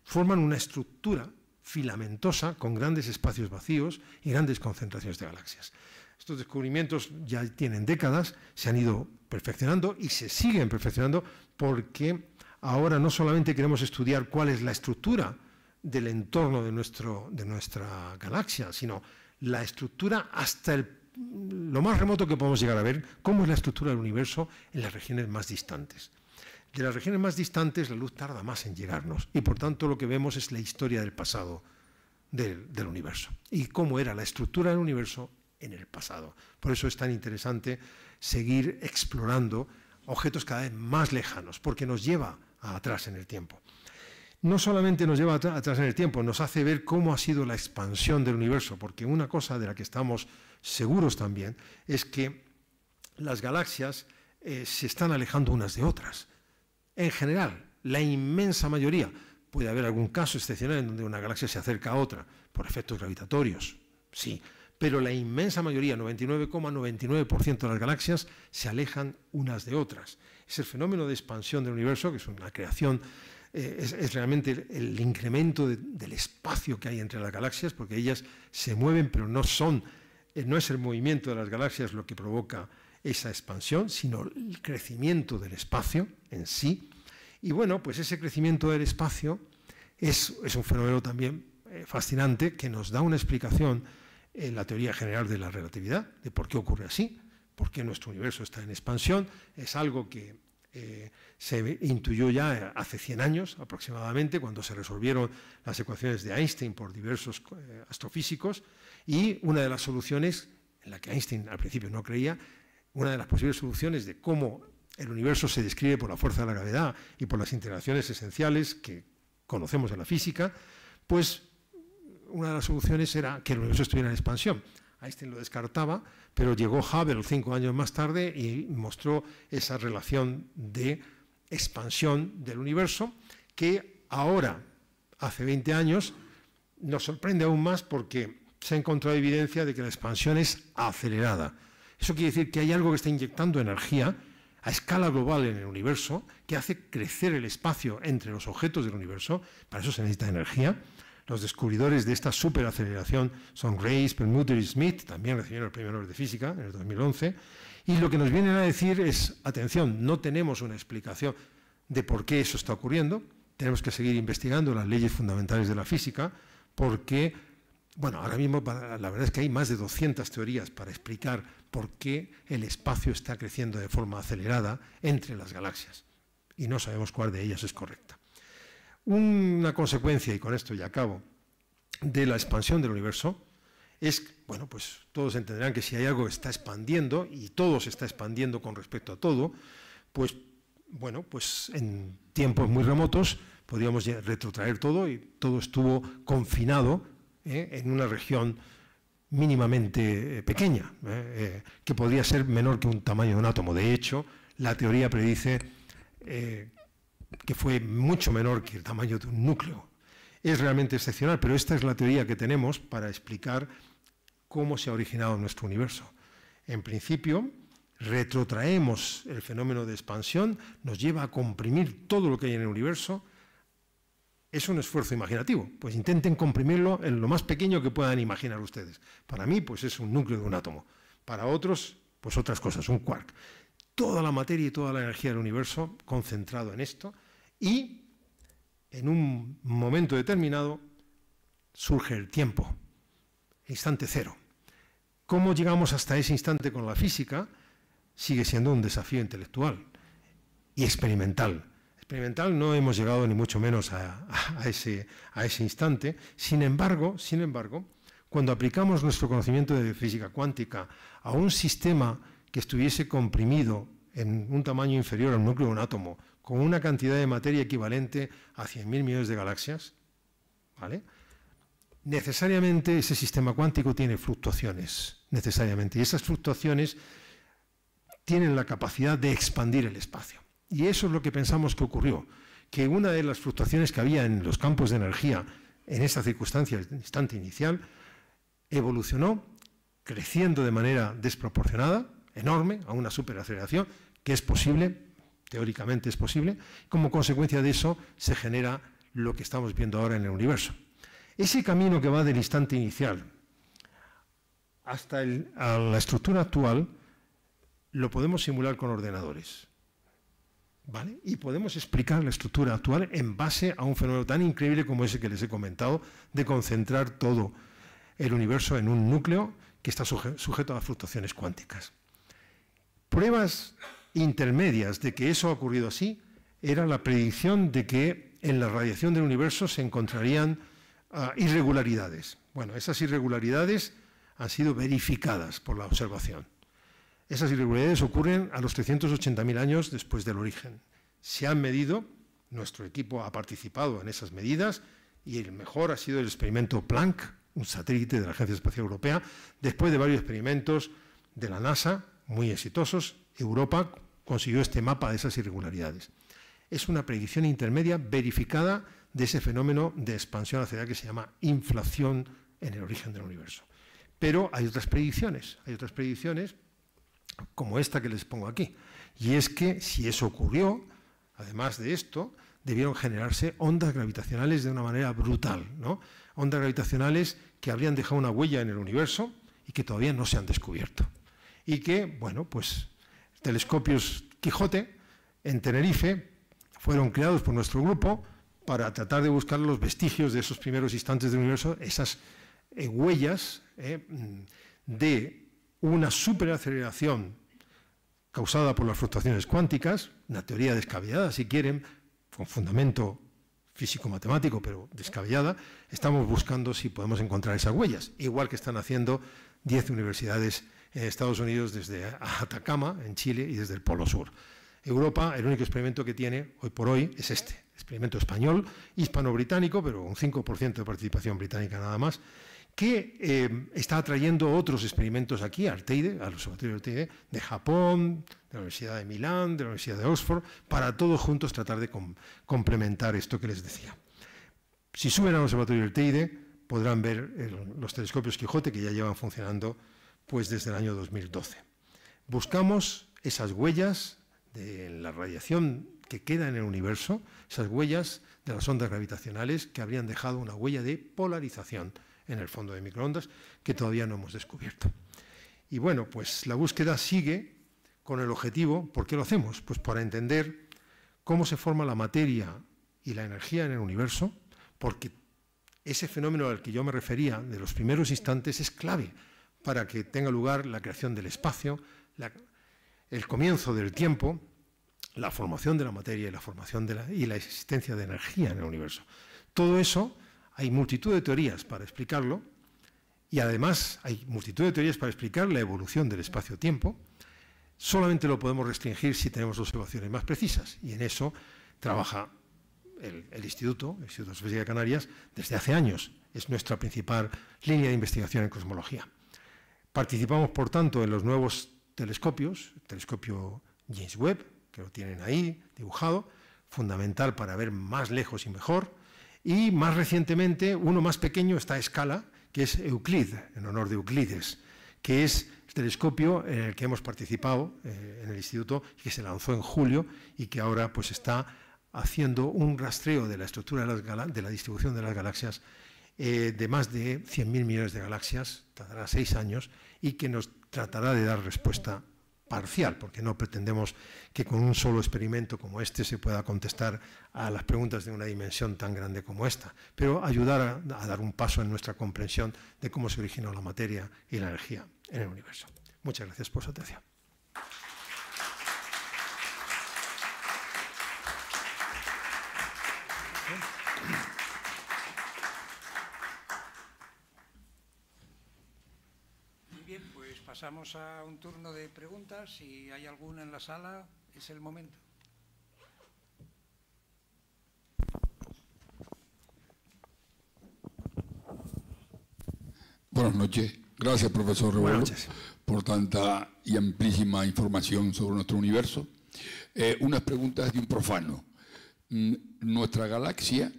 Forman una estructura filamentosa con grandes espacios vacíos y grandes concentraciones de galaxias. Estos descubrimientos ya tienen décadas, se han ido perfeccionando y se siguen perfeccionando porque ahora no solamente queremos estudiar cuál es la estructura del entorno de, nuestra galaxia, sino la estructura hasta lo más remoto que podemos llegar a ver, cómo es la estructura del universo en las regiones más distantes. De las regiones más distantes la luz tarda más en llegarnos y por tanto lo que vemos es la historia del pasado del, del universo y cómo era la estructura del universo en el pasado. Por eso es tan interesante seguir explorando objetos cada vez más lejanos, porque nos lleva atrás en el tiempo. No solamente nos lleva atrás en el tiempo, nos hace ver cómo ha sido la expansión del universo, porque una cosa de la que estamos seguros también es que las galaxias eh, se están alejando unas de otras. En general, la inmensa mayoría, puede haber algún caso excepcional en donde una galaxia se acerca a otra por efectos gravitatorios, sí, pero la inmensa mayoría, 99,99% de las galaxias, se alejan unas de otras. Es el fenómeno de expansión del universo, que es una creación, eh, es, realmente el, incremento del espacio que hay entre las galaxias, porque ellas se mueven, pero no son, eh, no es el movimiento de las galaxias lo que provoca esa expansión, sino el crecimiento del espacio en sí. Y bueno, pues ese crecimiento del espacio es, un fenómeno también eh, fascinante que nos da una explicación en la teoría general de la relatividad, de por qué ocurre así, por qué nuestro universo está en expansión. Es algo que eh, se intuyó ya hace 100 años aproximadamente, cuando se resolvieron las ecuaciones de Einstein por diversos eh, astrofísicos, y una de las soluciones, en la que Einstein al principio no creía, una de las posibles soluciones de cómo el universo se describe por la fuerza de la gravedad y por las interacciones esenciales que conocemos en la física, pues una de las soluciones era que el universo estuviera en expansión. Einstein lo descartaba, pero llegó Hubble cinco años más tarde y mostró esa relación de expansión del universo que ahora, hace 20 años, nos sorprende aún más porque se ha encontrado evidencia de que la expansión es acelerada. Eso quiere decir que hay algo que está inyectando energía a escala global en el universo, que hace crecer el espacio entre los objetos del universo, para eso se necesita energía, los descubridores de esta superaceleración son Grace, Perlmutter y Smith, también recibieron el premio Nobel de Física en el 2011, y lo que nos vienen a decir es, atención, no tenemos una explicación de por qué eso está ocurriendo, tenemos que seguir investigando las leyes fundamentales de la física, porque, bueno, ahora mismo la verdad es que hay más de 200 teorías para explicar por qué el espacio está creciendo de forma acelerada entre las galaxias, y no sabemos cuál de ellas es correcta. Una consecuencia, y con esto ya acabo, de la expansión del universo es, bueno, pues todos entenderán que si hay algo que está expandiendo, y todo se está expandiendo con respecto a todo, pues, bueno, pues en tiempos muy remotos podríamos retrotraer todo y todo estuvo confinado ¿eh? en una región mínimamente eh, pequeña, ¿eh? que podría ser menor que un tamaño de un átomo. De hecho, la teoría predice que fue mucho menor que el tamaño de un núcleo. Es realmente excepcional, pero esta es la teoría que tenemos para explicar cómo se ha originado nuestro universo. En principio, retrotraemos el fenómeno de expansión, nos lleva a comprimir todo lo que hay en el universo. Es un esfuerzo imaginativo, pues intenten comprimirlo en lo más pequeño que puedan imaginar ustedes. Para mí, pues es un núcleo de un átomo. Para otros, pues otras cosas, un quark. Toda la materia y toda la energía del universo concentrado en esto, y en un momento determinado surge el tiempo, instante cero. ¿Cómo llegamos hasta ese instante con la física? Sigue siendo un desafío intelectual y experimental. Experimental no hemos llegado ni mucho menos a, ese, a ese instante. Sin embargo, sin embargo, cuando aplicamos nuestro conocimiento de física cuántica a un sistema que estuviese comprimido en un tamaño inferior al núcleo de un átomo, con una cantidad de materia equivalente a 100.000 millones de galaxias, ¿vale? necesariamente ese sistema cuántico tiene fluctuaciones, necesariamente, y esas fluctuaciones tienen la capacidad de expandir el espacio. Y eso es lo que pensamos que ocurrió, que una de las fluctuaciones que había en los campos de energía en esa circunstancia, el instante inicial, evolucionó creciendo de manera desproporcionada, enorme, a una superaceleración, que es posible teóricamente es posible, como consecuencia de eso se genera lo que estamos viendo ahora en el universo. Ese camino que va del instante inicial hasta la estructura actual lo podemos simular con ordenadores. Y podemos explicar la estructura actual en base a un fenómeno tan increíble como ese que les he comentado, de concentrar todo el universo en un núcleo que está sujeto a fluctuaciones cuánticas. Pruebas intermedias de que eso ha ocurrido así era la predicción de que en la radiación del universo se encontrarían ah, irregularidades. Bueno, esas irregularidades han sido verificadas por la observación. Esas irregularidades ocurren a los 380.000 años después del origen. Se han medido, nuestro equipo ha participado en esas medidas y el mejor ha sido el experimento Planck, un satélite de la Agencia Espacial Europea, después de varios experimentos de la NASA, muy exitosos, Europa consiguió este mapa de esas irregularidades. Es una predicción intermedia verificada de ese fenómeno de expansión hacia que se llama inflación en el origen del universo. Pero hay otras predicciones, hay otras predicciones como esta que les pongo aquí. Y es que si eso ocurrió, además de esto, debieron generarse ondas gravitacionales de una manera brutal, ¿no? Ondas gravitacionales que habrían dejado una huella en el universo y que todavía no se han descubierto. Y que, bueno, pues telescopios Quijote en Tenerife fueron creados por nuestro grupo para tratar de buscar los vestigios de esos primeros instantes del universo, esas eh, huellas eh, de una superaceleración causada por las fluctuaciones cuánticas, una teoría descabellada, si quieren, con fundamento físico-matemático, pero descabellada, estamos buscando si podemos encontrar esas huellas, igual que están haciendo 10 universidades eh, Estados Unidos desde Atacama, en Chile, y desde el Polo Sur. Europa, el único experimento que tiene hoy por hoy es este, experimento español, hispano-británico, pero un 5% de participación británica nada más, que eh, está atrayendo otros experimentos aquí, al Teide, al Observatorio Teide, de Japón, de la Universidad de Milán, de la Universidad de Oxford, para todos juntos tratar de complementar esto que les decía. Si suben al Observatorio del Teide, podrán ver eh, los telescopios Quijote que ya llevan funcionando pues desde el año 2012. Buscamos esas huellas de la radiación que queda en el universo, esas huellas de las ondas gravitacionales que habrían dejado una huella de polarización en el fondo de microondas que todavía no hemos descubierto. Y bueno, pues la búsqueda sigue con el objetivo, ¿por qué lo hacemos? Pues para entender cómo se forma la materia y la energía en el universo, porque ese fenómeno al que yo me refería de los primeros instantes es clave para que tenga lugar la creación del espacio, el comienzo del tiempo, la formación de la materia y la formación de y la existencia de energía en el universo. Todo eso hay multitud de teorías para explicarlo y además hay multitud de teorías para explicar la evolución del espacio-tiempo. Solamente lo podemos restringir si tenemos observaciones más precisas y en eso trabaja el, Instituto, el Instituto de Física de Canarias, desde hace años. Es nuestra principal línea de investigación en cosmología. Participamos, por tanto, en los nuevos telescopios, el telescopio James Webb, que lo tienen ahí dibujado, fundamental para ver más lejos y mejor, y más recientemente uno más pequeño está escala, que es Euclid, en honor de Euclides, que es el telescopio en el que hemos participado eh, en el instituto, que se lanzó en julio y que ahora pues está haciendo un rastreo de la estructura de, de la distribución de las galaxias eh, de más de 100.000 millones de galaxias, tardará seis años, y que nos tratará de dar respuesta parcial, porque no pretendemos que con un solo experimento como este se pueda contestar a las preguntas de una dimensión tan grande como esta, pero ayudar a dar un paso en nuestra comprensión de cómo se originó la materia y la energía en el universo. Muchas gracias por su atención. pasamos a un turno de preguntas. Si hay alguna en la sala, es el momento. Buenas noches. Gracias, profesor Rebolo, por tanta y amplísima información sobre nuestro universo. Eh, unas preguntas de un profano. Mm, nuestra galaxia,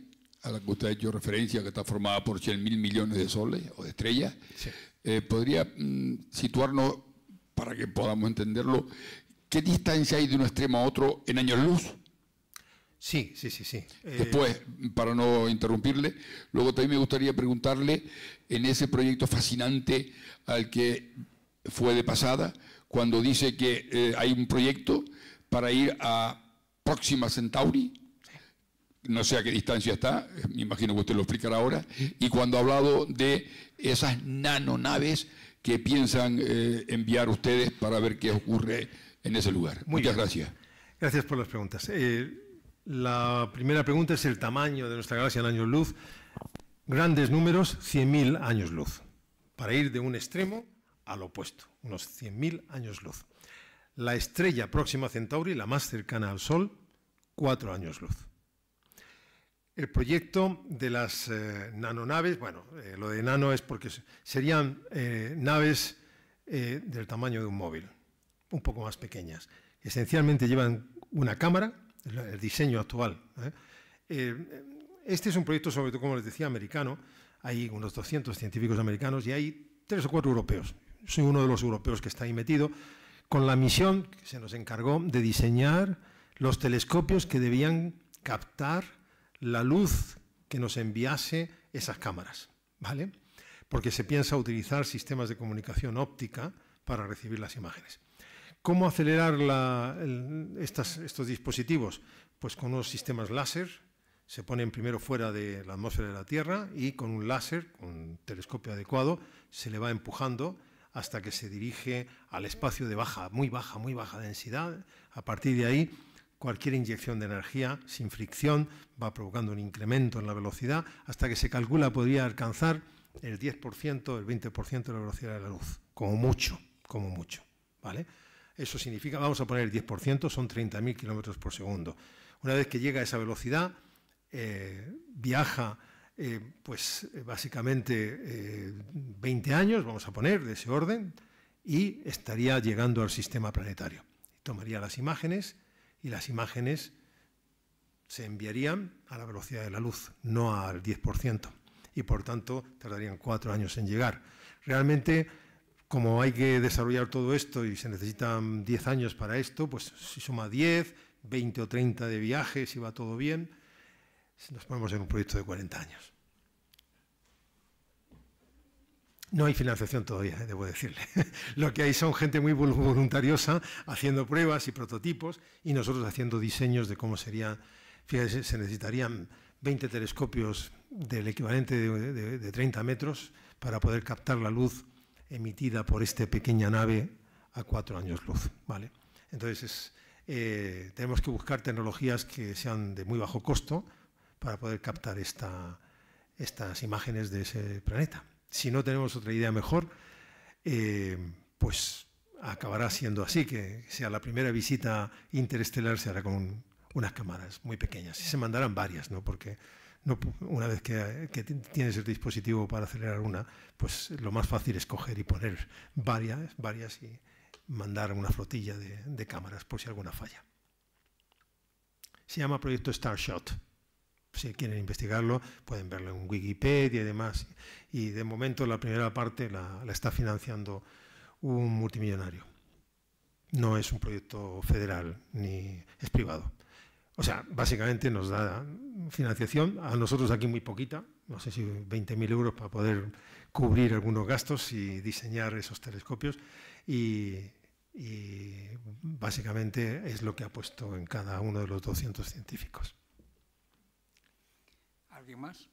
a la que usted ha hecho referencia, que está formada por 100.000 millones de soles o de estrellas, eh, ¿Podría mm, situarnos, para que podamos entenderlo, qué distancia hay de un extremo a otro en años luz? Sí, sí, sí, sí. Eh, Después, para no interrumpirle, luego también me gustaría preguntarle en ese proyecto fascinante al que fue de pasada, cuando dice que eh, hay un proyecto para ir a Próxima Centauri, no sé a qué distancia está, me imagino que usted lo explicará ahora, y cuando ha hablado de esas nanonaves que piensan eh, enviar ustedes para ver qué ocurre en ese lugar. Muchas gracias. Gracias por las preguntas. Eh, la primera pregunta es el tamaño de nuestra galaxia en años luz. Grandes números, 100.000 años luz, para ir de un extremo al opuesto, unos 100.000 años luz. La estrella próxima a Centauri, la más cercana al Sol, 4 años luz. El proyecto de las eh, nanonaves, bueno, eh, lo de nano es porque serían eh, naves del tamaño de un móvil, un poco más pequeñas. Esencialmente llevan una cámara, el diseño actual. este es un proyecto, sobre todo, como les decía, americano. Hay unos 200 científicos americanos y hay tres o cuatro europeos. Soy uno de los europeos que está ahí metido, con la misión que se nos encargó de diseñar los telescopios que debían captar la luz que nos enviase esas cámaras, ¿vale? Porque se piensa utilizar sistemas de comunicación óptica para recibir las imágenes. ¿Cómo acelerar estos dispositivos? Pues con unos sistemas láser, se ponen primero fuera de la atmósfera de la Tierra y con un láser, con un telescopio adecuado, se le va empujando hasta que se dirige al espacio de baja, muy baja, muy baja densidad. A partir de ahí Cualquier inyección de energía sin fricción va provocando un incremento en la velocidad hasta que se calcula podría alcanzar el 10%, el 20% de la velocidad de la luz, como mucho, como mucho, ¿vale? Eso significa, vamos a poner el 10%, son 30.000 kilómetros por segundo. Una vez que llega a esa velocidad, eh, viaja eh, pues eh, básicamente 20 años, vamos a poner, de ese orden, y estaría llegando al sistema planetario. Tomaría las imágenes y las imágenes se enviarían a la velocidad de la luz, no al 10%, y por tanto tardarían cuatro años en llegar. Realmente, como hay que desarrollar todo esto y se necesitan diez años para esto, pues si suma diez, veinte o treinta de viajes, si va todo bien, nos ponemos en un proyecto de cuarenta años. No hay financiación todavía, eh, debo decirle. Lo que hay son gente muy voluntariosa haciendo pruebas y prototipos y nosotros haciendo diseños de cómo sería. Fíjese, se necesitarían 20 telescopios del equivalente de, 30 metros para poder captar la luz emitida por esta pequeña nave a cuatro años luz. ¿vale? Entonces, eh, tenemos que buscar tecnologías que sean de muy bajo costo para poder captar esta, estas imágenes de ese planeta si no tenemos otra idea mejor, eh, pues acabará siendo así, que sea la primera visita interestelar se hará con unas cámaras muy pequeñas. Y se mandarán varias, ¿no? Porque una vez que, tienes el dispositivo para acelerar una, pues lo más fácil es coger y poner varias, varias y mandar una flotilla de cámaras por si alguna falla. Se llama proyecto Starshot si quieren investigarlo, pueden verlo en Wikipedia y demás. Y de momento la primera parte la, está financiando un multimillonario. No es un proyecto federal ni es privado. O sea, básicamente nos da financiación, a nosotros aquí muy poquita, no sé si 20.000 euros para poder cubrir algunos gastos y diseñar esos telescopios. y básicamente es lo que ha puesto en cada uno de los 200 científicos. ¿Alguien más?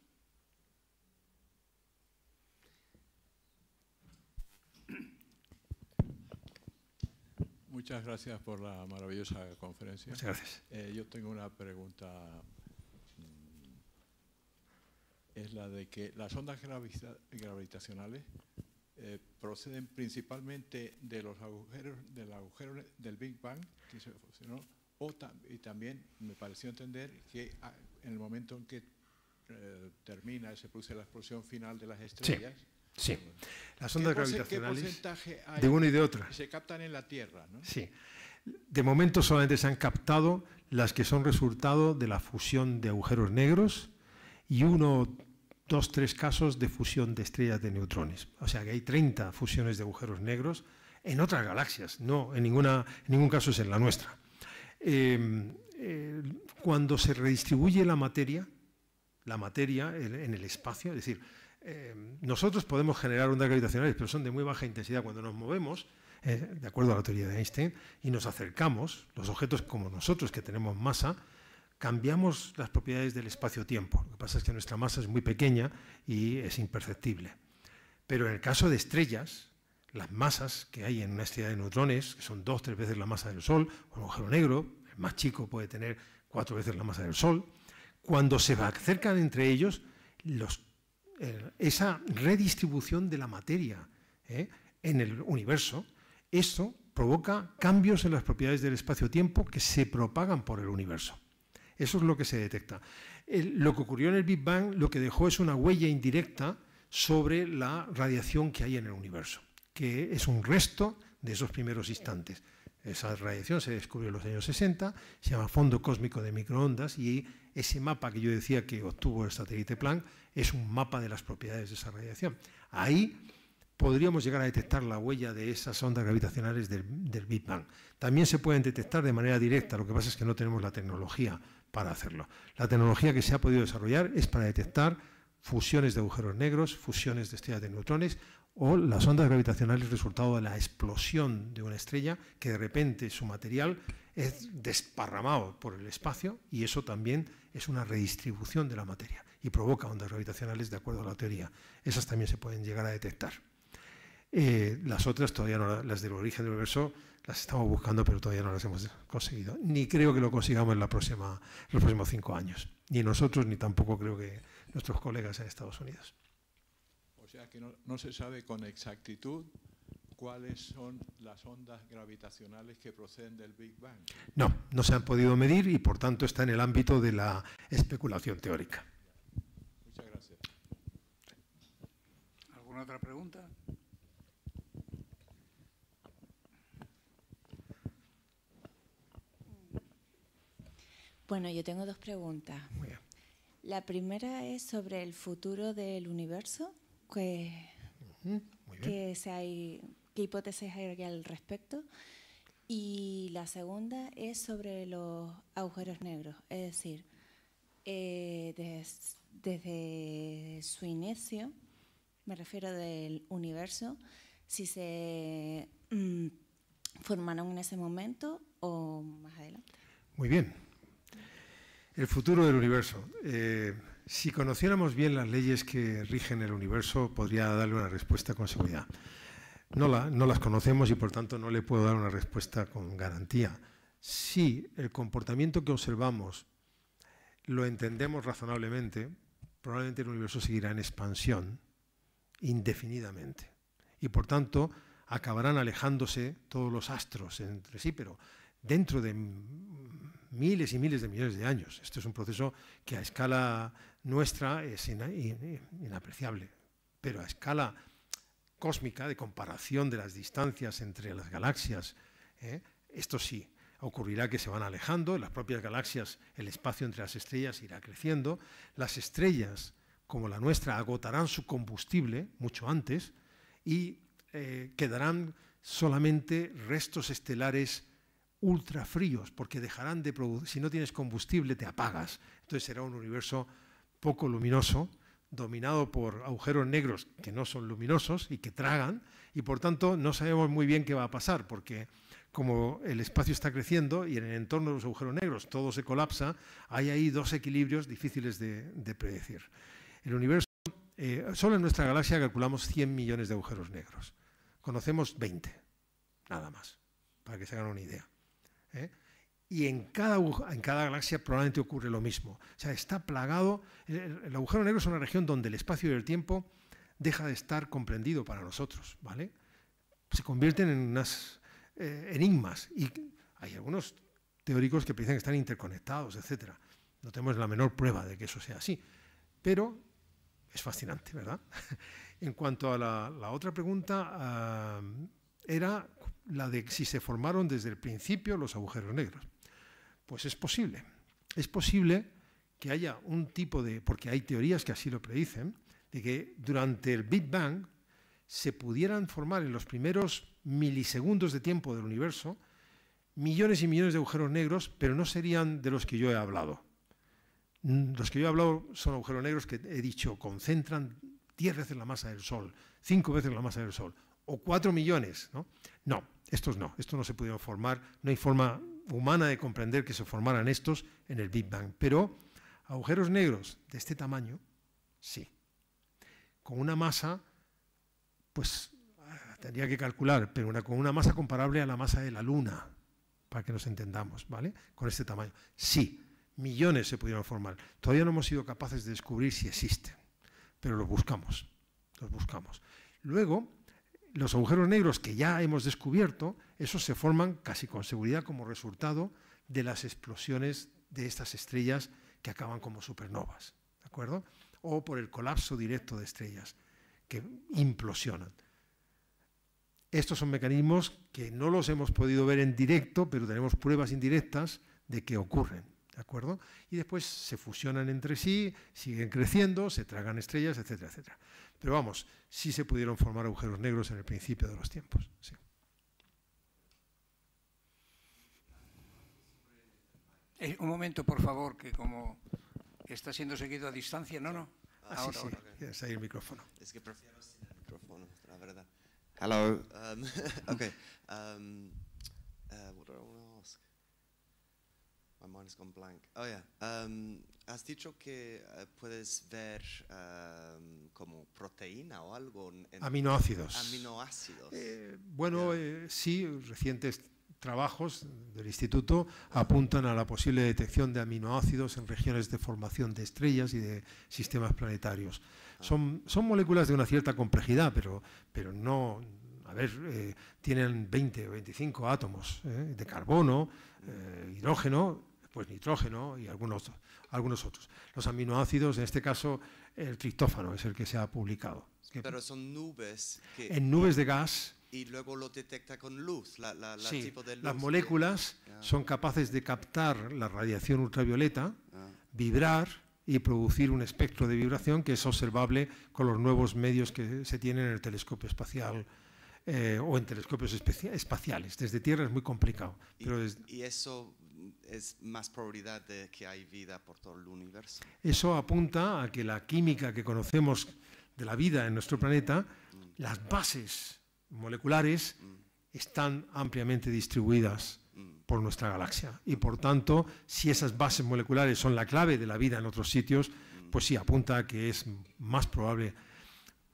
Muchas gracias por la maravillosa conferencia. gracias. Eh, yo tengo una pregunta. Mm, es la de que las ondas gravitacionales eh, proceden principalmente de los agujeros del Big Bang, que se funcionó o y también me pareció entender que ah, en el momento en que eh, termina, se produce la explosión final de las estrellas. Sí, sí. las ondas gravitacionales de una y de otra. se captan en la Tierra, Sí. De momento solamente se han captado las que son resultado de la fusión de agujeros negros y uno, dos, tres casos de fusión de estrellas de neutrones. O sea que hay 30 fusiones de agujeros negros en otras galaxias, no, en, ninguna, ningún caso es en la nuestra. Eh, eh, cuando se redistribuye la materia, la materia en el espacio. Es decir, eh, nosotros podemos generar ondas gravitacionales, pero son de muy baja intensidad cuando nos movemos, eh, de acuerdo a la teoría de Einstein, y nos acercamos, los objetos como nosotros que tenemos masa, cambiamos las propiedades del espacio-tiempo. Lo que pasa es que nuestra masa es muy pequeña y es imperceptible. Pero en el caso de estrellas, las masas que hay en una estrella de neutrones, que son dos, tres veces la masa del Sol, o un agujero negro, el más chico puede tener cuatro veces la masa del Sol, cuando se acercan entre ellos eh, esa redistribución de la materia eh, en el universo, eso provoca cambios en las propiedades del espacio-tiempo que se propagan por el universo. Eso es lo que se detecta. lo que ocurrió en el Big Bang lo que dejó es una huella indirecta sobre la radiación que hay en el universo, que es un resto de esos primeros instantes. Esa radiación se descubrió en los años 60, se llama fondo cósmico de microondas y ese mapa que yo decía que obtuvo el satélite Planck es un mapa de las propiedades de esa radiación. Ahí podríamos llegar a detectar la huella de esas ondas gravitacionales del, del, Big Bang. También se pueden detectar de manera directa, lo que pasa es que no tenemos la tecnología para hacerlo. La tecnología que se ha podido desarrollar es para detectar fusiones de agujeros negros, fusiones de estrellas de neutrones o las ondas gravitacionales resultado de la explosión de una estrella que de repente su material es desparramado por el espacio y eso también es una redistribución de la materia y provoca ondas gravitacionales de acuerdo a la teoría. Esas también se pueden llegar a detectar. Eh, las otras todavía las del origen del universo, las estamos buscando, pero todavía no las hemos conseguido. Ni creo que lo consigamos en, en los próximos cinco años. Ni nosotros, ni tampoco creo que nuestros colegas en Estados Unidos sea que no, no se sabe con exactitud cuáles son las ondas gravitacionales que proceden del Big Bang. No, no se han podido medir y por tanto está en el ámbito de la especulación teórica. Muchas gracias. ¿Alguna otra pregunta? Bueno, yo tengo dos preguntas. La primera es sobre el futuro del universo que, que, se hay, qué hipótesis hay al respecto. Y la segunda es sobre los agujeros negros, es decir, eh, desde su inicio, me refiero del universo, si se mm, formaron en ese momento o más adelante. Muy bien. El futuro del universo. Eh, si conociéramos bien las leyes que rigen el universo, podría darle una respuesta con seguridad. No, no las conocemos y por tanto no le puedo dar una respuesta con garantía. Si el comportamiento que observamos lo entendemos razonablemente, probablemente el universo seguirá en expansión indefinidamente. Y por tanto acabarán alejándose todos los astros entre sí, pero dentro de miles y miles de millones de años. Este es un proceso que a escala nuestra es inapreciable, pero a escala cósmica, de comparación de las distancias entre las galaxias, ¿eh? esto sí, ocurrirá que se van alejando, las propias galaxias el espacio entre las estrellas irá creciendo, las estrellas como la nuestra agotarán su combustible mucho antes y eh, quedarán solamente restos estelares ultrafríos, porque dejarán de producir, si no tienes combustible te apagas, entonces será un universo poco luminoso, dominado por agujeros negros que no son luminosos y que tragan, y por tanto no sabemos muy bien qué va a pasar, porque como el espacio está creciendo y en el entorno de los agujeros negros todo se colapsa, hay ahí dos equilibrios difíciles de, predecir. El universo, eh, solo en nuestra galaxia calculamos 100 millones de agujeros negros. Conocemos 20, nada más, para que se hagan una idea. ¿eh? y en cada, en cada galaxia probablemente ocurre lo mismo. O sea, está plagado, el, agujero negro es una región donde el espacio y el tiempo deja de estar comprendido para nosotros, ¿vale? Se convierten en unas eh, enigmas y hay algunos teóricos que piensan que están interconectados, etc. No tenemos la menor prueba de que eso sea así, pero es fascinante, ¿verdad? en cuanto a la, otra pregunta, ah, era la de si se formaron desde el principio los agujeros negros. Pues es posible. Es posible que haya un tipo de, porque hay teorías que así lo predicen, de que durante el Big Bang se pudieran formar en los primeros milisegundos de tiempo del universo millones y millones de agujeros negros, pero no serían de los que yo he hablado. Mm, los que yo he hablado son agujeros negros que he dicho concentran 10 veces la masa del Sol, 5 veces la masa del Sol, o 4 millones. No, no estos no, estos no se pudieron formar, no hay forma humana de comprender que se formaran estos en el Big Bang. Pero agujeros negros de este tamaño, sí. Con una masa, pues ah, tendría que calcular, pero con una masa comparable a la masa de la Luna, para que nos entendamos, ¿vale? Con este tamaño. Sí, millones se pudieron formar. Todavía no hemos sido capaces de descubrir si existen, pero los buscamos, los buscamos. Luego, los agujeros negros que ya hemos descubierto, esos se forman casi con seguridad como resultado de las explosiones de estas estrellas que acaban como supernovas, ¿de acuerdo? O por el colapso directo de estrellas que implosionan. Estos son mecanismos que no los hemos podido ver en directo, pero tenemos pruebas indirectas de que ocurren acuerdo? Y después se fusionan entre sí, siguen creciendo, se tragan estrellas, etcétera, etcétera. Pero vamos, sí se pudieron formar agujeros negros en el principio de los tiempos. Sí. Eh, un momento, por favor, que como está siendo seguido a distancia, no, no. Ah, ahora, sí, sí. el micrófono. Es que prefiero sin el micrófono, la verdad. Hello. Um, okay. Um, uh, Oh, um, has dicho que eh, puedes ver um, como proteína o algo. aminoácidos. Aminoácidos. Eh, bueno, eh, sí, recientes trabajos del instituto apuntan a la posible detección de aminoácidos en regiones de formación de estrellas y de sistemas planetarios. Ah. Son, son moléculas de una cierta complejidad, pero, pero no, a ver, tienen 20 o 25 átomos de carbono, mm. hidrógeno, pues nitrógeno y algunos, algunos otros. Los aminoácidos, en este caso el triptófano es el que se ha publicado. Pero son nubes. en nubes de gas. Y luego lo detecta con luz, la, Las moléculas ah. son capaces de captar la radiación ultravioleta, ah. vibrar y producir un espectro de vibración que es observable con los nuevos medios que se tienen en el telescopio espacial. Eh, o en telescopios espaciales. Desde Tierra es muy complicado. ¿Y eso es más probabilidad de que hay vida por todo el universo. Eso apunta a que la química que conocemos de la vida en nuestro planeta, mm. las bases moleculares mm. están ampliamente distribuidas mm. por nuestra galaxia. Y por tanto, si esas bases moleculares son la clave de la vida en otros sitios, pues sí apunta a que es más probable.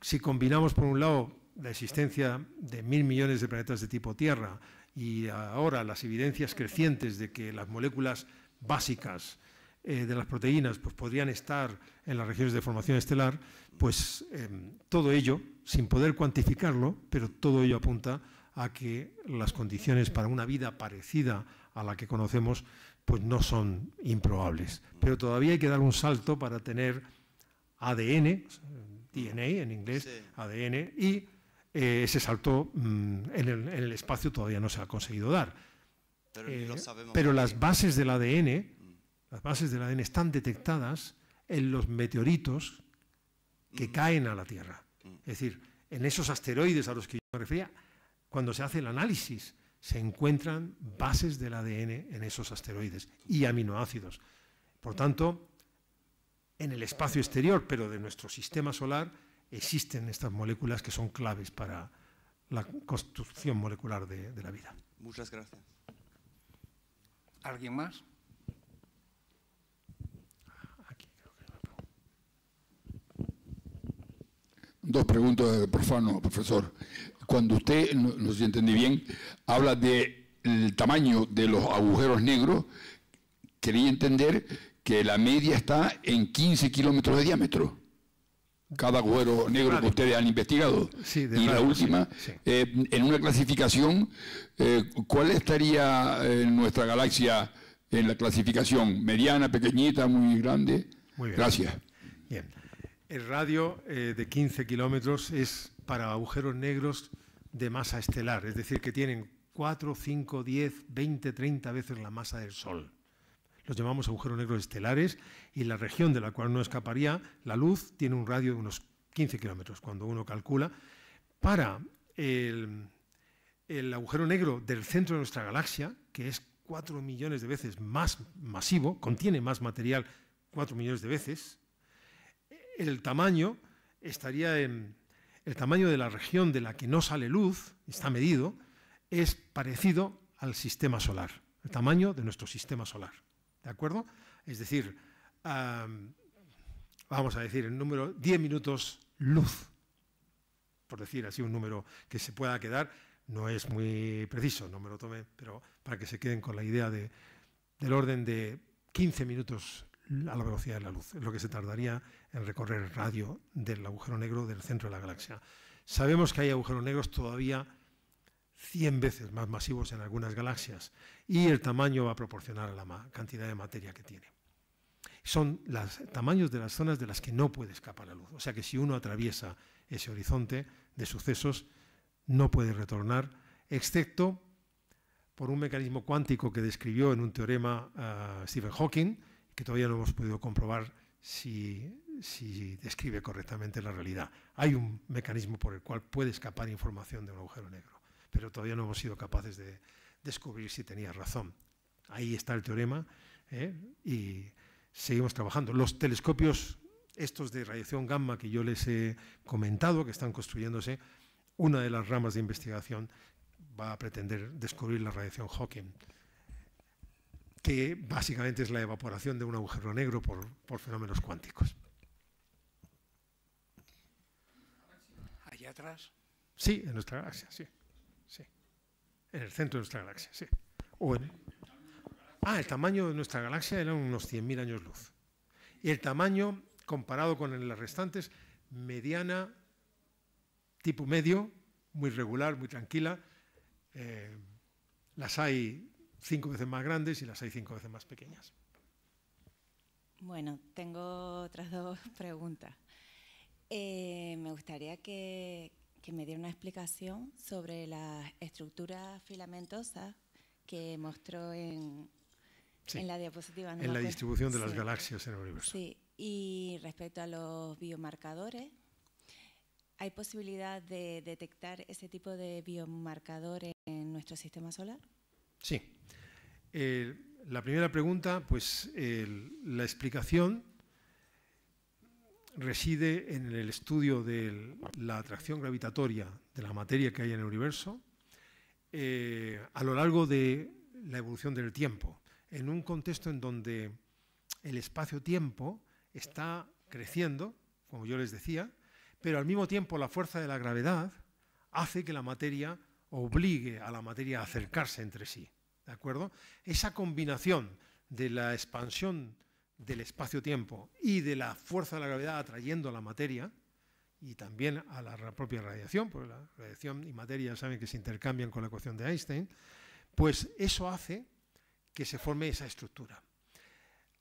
Si combinamos, por un lado, la existencia de mil millones de planetas de tipo Tierra y ahora las evidencias crecientes de que las moléculas básicas eh, de las proteínas pues, podrían estar en las regiones de formación estelar, pues em, todo ello, sin poder cuantificarlo, pero todo ello apunta a que las condiciones para una vida parecida a la que conocemos pues no son improbables. Pero todavía hay que dar un salto para tener ADN, eh, DNA en inglés, ADN, y eh, ese salto mm, en, el, espacio todavía no se ha conseguido dar. Pero, eh, mm. las bases del ADN, las bases del ADN están detectadas en los meteoritos que mm. caen a la Tierra. Es decir, en esos asteroides a los que yo me refería, cuando se hace el análisis, se encuentran bases del ADN en esos asteroides y aminoácidos. Por tanto, en el espacio exterior, pero de nuestro sistema solar, existen estas moléculas que son claves para la construcción molecular de, la vida. Muchas gracias. ¿Alguien más? Dos preguntas de eh, profano, profesor. Cuando usted, no sé si entendí bien, habla del tamaño de los agujeros negros, quería entender que la media está en 15 kilómetros de diámetro cada agujero negro que ustedes han investigado. y la última, eh, en una clasificación, eh, ¿cuál estaría eh, nuestra galaxia en la clasificación? ¿Mediana, pequeñita, muy grande? Gracias. Bien. El radio de 15 kilómetros es para agujeros negros de masa estelar, es decir, que tienen 4, 5, 10, 20, 30 veces la masa del Sol los llamamos agujeros negros estelares, y la región de la cual no escaparía la luz tiene un radio de unos 15 kilómetros, cuando uno calcula. Para el, agujero negro del centro de nuestra galaxia, que es 4 millones de veces más masivo, contiene más material 4 millones de veces, el tamaño estaría en el tamaño de la región de la que no sale luz, está medido, es parecido al sistema solar, el tamaño de nuestro sistema solar. ¿De acuerdo? Es decir, vamos a decir el número 10 minutos luz, por decir así un número que se pueda quedar, no es muy preciso, no me lo tome, pero para que se queden con la idea de, del orden de 15 minutos a la velocidad de la luz, es lo que se tardaría en recorrer el radio del agujero negro del centro de la galaxia. Sabemos que hay agujeros negros todavía 100 veces más masivos en algunas galaxias y el tamaño va a proporcionar a la cantidad de materia que tiene. Son los tamaños de las zonas de las que no puede escapar la luz. O sea que si uno atraviesa ese horizonte de sucesos, no puede retornar, excepto por un mecanismo cuántico que describió en un teorema ah, Stephen Hawking, que todavía no hemos podido comprobar si, si, describe correctamente la realidad. Hay un mecanismo por el cual puede escapar información de un agujero negro, pero todavía no hemos sido capaces de, descubrir si tenía razón. Ahí está el teorema ¿eh? y seguimos trabajando. Los telescopios estos de radiación gamma que yo les he comentado, que están construyéndose, una de las ramas de investigación va a pretender descubrir la radiación Hawking, que básicamente es la evaporación de un agujero negro por, por fenómenos cuánticos. ¿Allá atrás? Sí, en nuestra galaxia, sí. En el centro de nuestra galaxia, sí. ah, el tamaño de nuestra galaxia eran unos 100.000 años luz. Y el tamaño, comparado con las restantes, mediana, tipo medio, muy regular, muy tranquila. Eh, las hay cinco veces más grandes y las hay cinco veces más pequeñas. Bueno, tengo otras dos preguntas. Eh, me gustaría que, que me dio una explicación sobre las estructuras filamentosas que mostró en, la diapositiva. en la distribución de las galaxias en el universo. Sí, y respecto a los biomarcadores, ¿hay posibilidad de detectar ese tipo de biomarcadores en nuestro sistema solar? Sí. Eh, la primera pregunta, pues la explicación reside en el estudio de la atracción gravitatoria de la materia que hay en el universo eh, a lo largo de la evolución del tiempo, en un contexto en donde el espacio-tiempo está creciendo, como yo les decía, pero al mismo tiempo la fuerza de la gravedad hace que la materia obligue a la materia a acercarse entre sí. ¿De acuerdo? Esa combinación de la expansión del espacio-tiempo y de la fuerza de la gravedad atrayendo a la materia y también a la propia radiación, porque la radiación y materia saben que se intercambian con la ecuación de Einstein, pues eso hace que se forme esa estructura.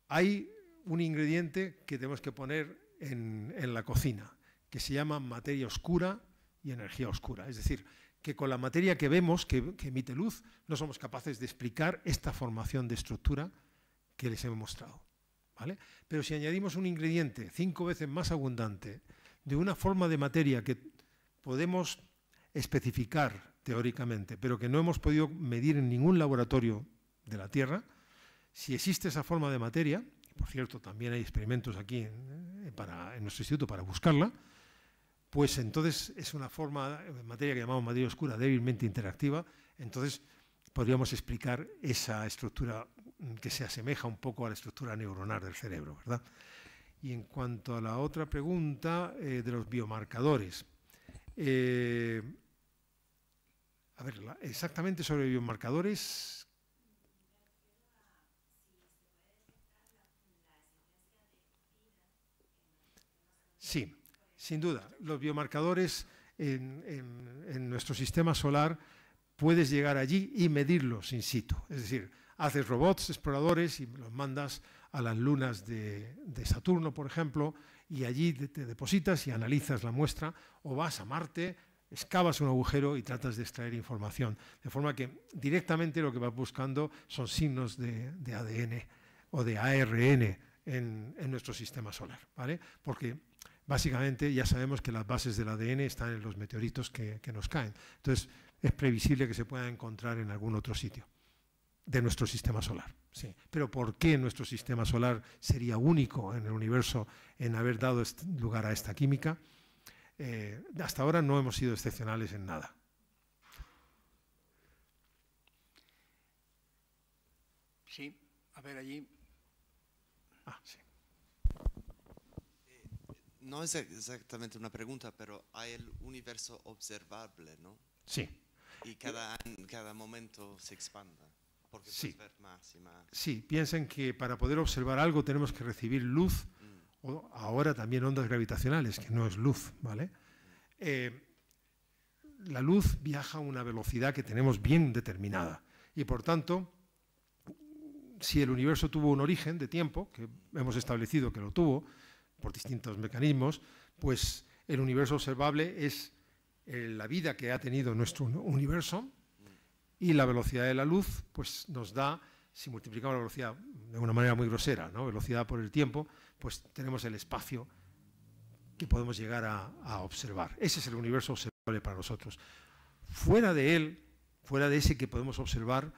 Hay un ingrediente que tenemos que poner en, la cocina, que se llama materia oscura y energía oscura. Es decir, que con la materia que vemos, que, que, emite luz, no somos capaces de explicar esta formación de estructura que les he mostrado. Pero si añadimos un ingrediente cinco veces más abundante de una forma de materia que podemos especificar teóricamente, pero que no hemos podido medir en ningún laboratorio de la Tierra, si existe esa forma de materia, por cierto, también hay experimentos aquí en, eh, en nuestro instituto para buscarla, pues entonces es una forma de materia que llamamos materia oscura débilmente interactiva, entonces podríamos explicar esa estructura Mm, que se asemeja un poco a la estructura neuronal del cerebro, ¿verdad? Y en cuanto a la otra pregunta eh, de los biomarcadores, eh, a ver, exactamente sobre biomarcadores. Sí, sin duda, los biomarcadores en, en nuestro sistema solar puedes llegar allí y medirlos in situ. Es decir, haces robots exploradores y los mandas a las lunas de, Saturno, por ejemplo, y allí te, depositas y analizas la muestra, o vas a Marte, excavas un agujero y tratas de extraer información. De forma que directamente lo que vas buscando son signos de, ADN o de ARN en, nuestro sistema solar, ¿vale? Porque básicamente ya sabemos que las bases del ADN están en los meteoritos que, que nos caen. Entonces es previsible que se puedan encontrar en algún otro sitio de nuestro sistema solar. Sí. Pero ¿por qué nuestro sistema solar sería único en el universo en haber dado lugar a esta química? Eh, hasta ahora no hemos sido excepcionales en nada. Sí, a ver allí. Ah, sí. Eh, no es exactamente una pregunta, pero hay el universo observable, ¿no? Sí. Y cada, cada momento se expanda sí. ver que para poder observar algo tenemos que recibir luz, mm. o ahora también ondas gravitacionales, que no es luz, ¿vale? Eh, la luz viaja a una velocidad que tenemos bien determinada. Y por tanto, si el universo tuvo un origen de tiempo, que hemos establecido que lo tuvo, por distintos mecanismos, pues el universo observable es eh, la vida que ha tenido nuestro universo y la velocidad de la luz pues, nos da, si multiplicamos la velocidad de una manera muy grosera, velocidad por el tiempo, pues tenemos el espacio que podemos llegar a, a observar. Ese es el universo observable para nosotros. Fuera de él, fuera de ese que podemos observar,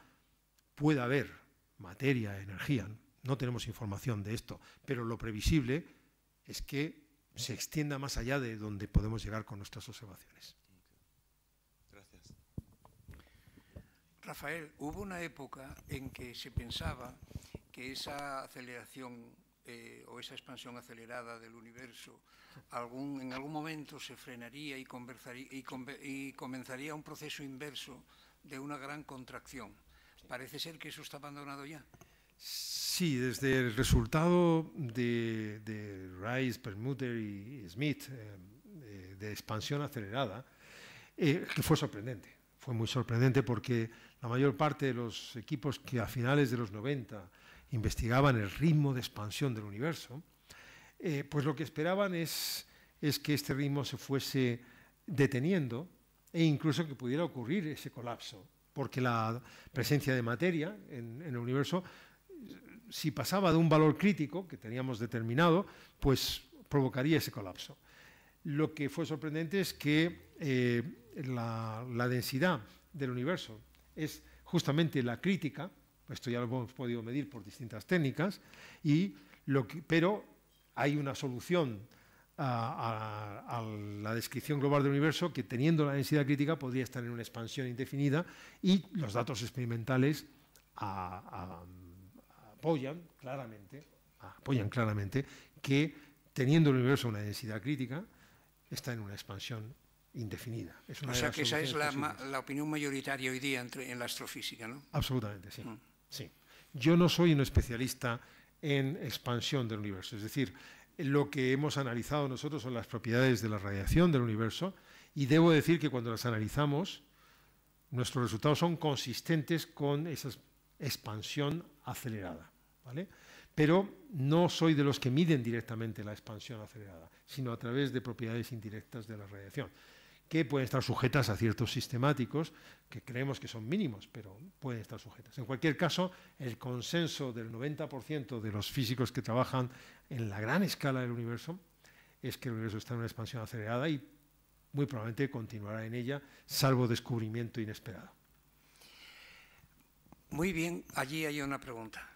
puede haber materia, energía. No tenemos información de esto, pero lo previsible es que se extienda más allá de donde podemos llegar con nuestras observaciones. Rafael, hubo una época en que se pensaba que esa aceleración eh, o esa expansión acelerada del universo en algún momento se frenaría y, comenzaría un proceso inverso de una gran contracción. Parece ser que eso está abandonado ya. Sí, desde el resultado de, de Rice, Permuter y Smith, eh, eh, de expansión acelerada, que fue sorprendente. Fue muy sorprendente porque la mayor parte de los equipos que a finales de los 90 investigaban el ritmo de expansión del universo, eh, pues lo que esperaban es, que este ritmo se fuese deteniendo e incluso que pudiera ocurrir ese colapso, porque la presencia de materia en, el universo, si pasaba de un valor crítico que teníamos determinado, pues provocaría ese colapso. Lo que fue sorprendente es que eh, la densidad del universo, es justamente la crítica, pues esto ya lo hemos podido medir por distintas técnicas, y pero hay una solución a, la descripción global del universo que teniendo la densidad crítica podría estar en una expansión indefinida y los datos experimentales apoyan claramente apoyan claramente que teniendo el universo una densidad crítica está en una expansión indefinida. o sea que esa es la, opinión mayoritaria hoy día en la astrofísica, ¿no? Absolutamente, mm. sí. Yo no soy un especialista en expansión del universo, es decir, lo que hemos analizado nosotros son las propiedades de la radiación del universo y debo decir que cuando las analizamos, nuestros resultados son consistentes con esa expansión acelerada. ¿vale? Pero no soy de los que miden directamente la expansión acelerada, sino a través de propiedades indirectas de la radiación que pueden estar sujetas a ciertos sistemáticos que creemos que son mínimos, pero pueden estar sujetas. En cualquier caso, el consenso del 90% de los físicos que trabajan en la gran escala del universo es que el universo está en una expansión acelerada y muy probablemente continuará en ella, salvo descubrimiento inesperado. Muy bien, allí hay una pregunta.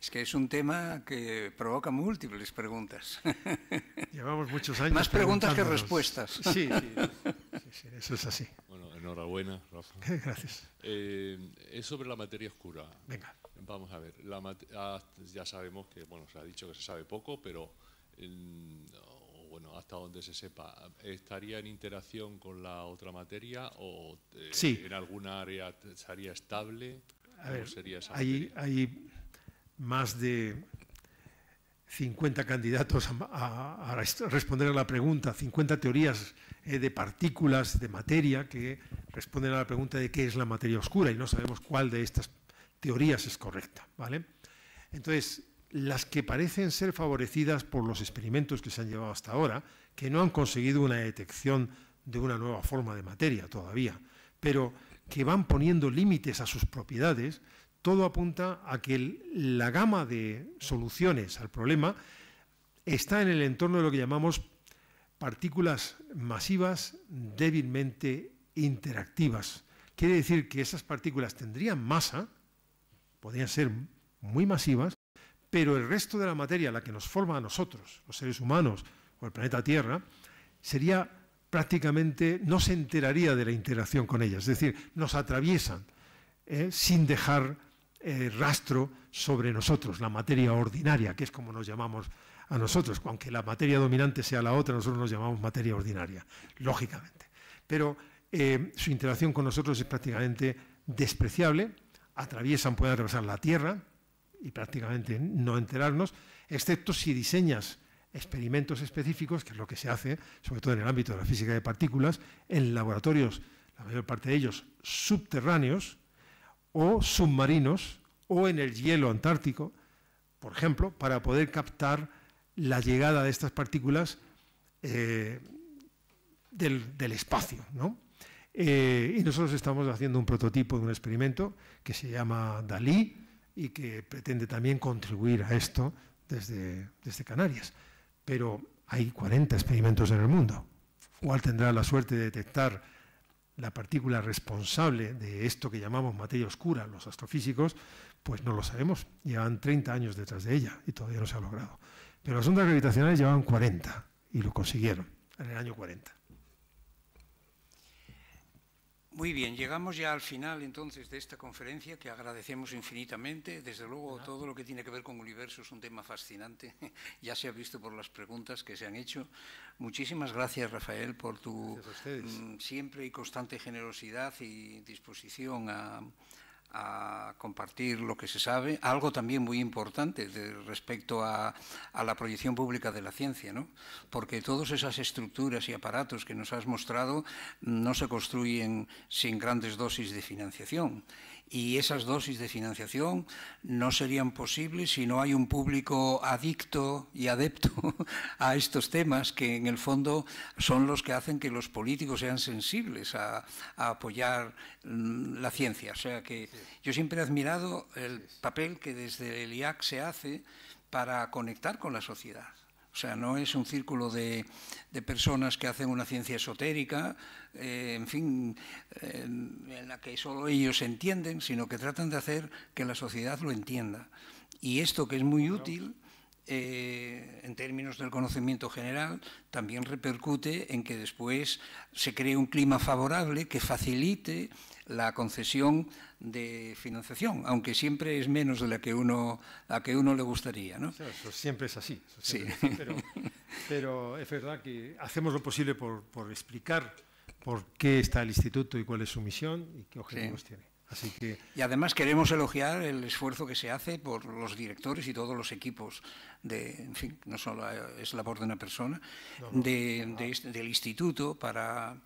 Es que es un tema que provoca múltiples preguntas. Llevamos muchos años. Más preguntas que respuestas. Sí, sí, eso es así. Bueno, enhorabuena, Rafa. Gracias. Eh, es sobre la materia oscura. Venga. Vamos a ver. La ah, ya sabemos que, bueno, se ha dicho que se sabe poco, pero bueno, hasta donde se sepa, ¿estaría en interacción con la otra materia o eh, en alguna área estaría estable? A ver, sería ahí. hay, hay, más de 50 candidatos a, responder a la pregunta, 50 teorías eh, de partículas, de materia, que responden a la pregunta de qué es la materia oscura y no sabemos cuál de estas teorías es correcta. ¿vale? Entonces, las que parecen ser favorecidas por los experimentos que se han llevado hasta ahora, que no han conseguido una detección de una nueva forma de materia todavía, pero que van poniendo límites a sus propiedades, todo apunta a que la gama de soluciones al problema está en el entorno de lo que llamamos partículas masivas débilmente interactivas. Quiere decir que esas partículas tendrían masa, podrían ser muy masivas, pero el resto de la materia, la que nos forma a nosotros, los seres humanos o el planeta Tierra, sería prácticamente, no se enteraría de la interacción con ellas, es decir, nos atraviesan ¿eh? sin dejar eh, rastro sobre nosotros, la materia ordinaria, que es como nos llamamos a nosotros, aunque la materia dominante sea la otra, nosotros nos llamamos materia ordinaria, lógicamente. Pero eh, su interacción con nosotros es prácticamente despreciable, atraviesan, pueden atravesar la Tierra y prácticamente no enterarnos, excepto si diseñas experimentos específicos, que es lo que se hace, sobre todo en el ámbito de la física de partículas, en laboratorios, la mayor parte de ellos subterráneos, o submarinos o en el hielo antártico, por ejemplo, para poder captar la llegada de estas partículas eh, del, espacio. Eh, y nosotros estamos haciendo un prototipo de un experimento que se llama Dalí y que pretende también contribuir a esto desde, desde Canarias. Pero hay 40 experimentos en el mundo. ¿Cuál tendrá la suerte de detectar la partícula responsable de esto que llamamos materia oscura, los astrofísicos, pues no lo sabemos. Llevan 30 años detrás de ella y todavía no se ha logrado. Pero las ondas gravitacionales llevaban 40 y lo consiguieron en el año 40. Muy bien, llegamos ya al final entonces de esta conferencia que agradecemos infinitamente. Desde luego todo lo que tiene que ver con universo es un tema fascinante. ya se ha visto por las preguntas que se han hecho. Muchísimas gracias Rafael por tu mm, siempre y constante generosidad y disposición a, a compartir lo que se sabe, algo también muy importante respecto a, la proyección pública de la ciencia, porque todas esas estructuras y aparatos que nos has mostrado no se construyen sin grandes dosis de financiación y esas dosis de financiación no serían posibles si no hay un público adicto y adepto a estos temas que en el fondo son los que hacen que los políticos sean sensibles a, apoyar mm, la ciencia. O sea que yo siempre he admirado el papel que desde el IAC se hace para conectar con la sociedad. O sea, no es un círculo de, personas que hacen una ciencia esotérica, eh, en fin, eh, en la que solo ellos entienden, sino que tratan de hacer que la sociedad lo entienda. Y esto que es muy útil eh, en términos del conocimiento general, también repercute en que después se cree un clima favorable que facilite la concesión de financiación, aunque siempre es menos de la que uno, a que uno le gustaría. siempre es así, pero, es verdad que hacemos lo posible por, explicar por qué está el instituto y cuál es su misión y qué objetivos tiene. Y además queremos elogiar el esfuerzo que se hace por los directores y todos los equipos de, en fin, no solo eh, es labor de una persona, este, del instituto para,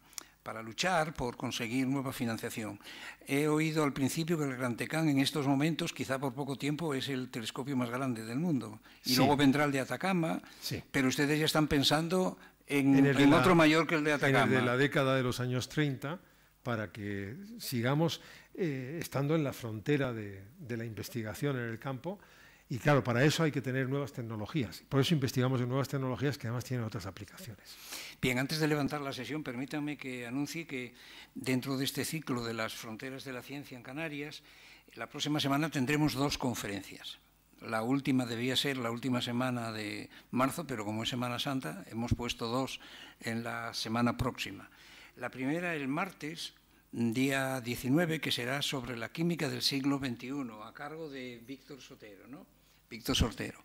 luchar por conseguir nueva financiación. He oído al principio que el Gran Tecán en estos momentos, quizá por poco tiempo, es el telescopio más grande del mundo. Y luego vendrá el de Atacama, pero ustedes ya están pensando en, otro mayor que el de Atacama. En de la década de los años 30, para que sigamos eh, estando en la frontera de, de, la investigación en el campo. Y claro, para eso hay que tener nuevas tecnologías. Por eso investigamos en nuevas tecnologías que además tienen otras aplicaciones. Bien, antes de levantar la sesión, permítanme que anuncie que dentro de este ciclo de las fronteras de la ciencia en Canarias, la próxima semana tendremos dos conferencias. La última debía ser la última semana de marzo, pero como es Semana Santa, hemos puesto dos en la semana próxima. La primera el martes día 19, que será sobre la química del siglo XXI, a cargo de Víctor Sotero, ¿no? Víctor Sotero.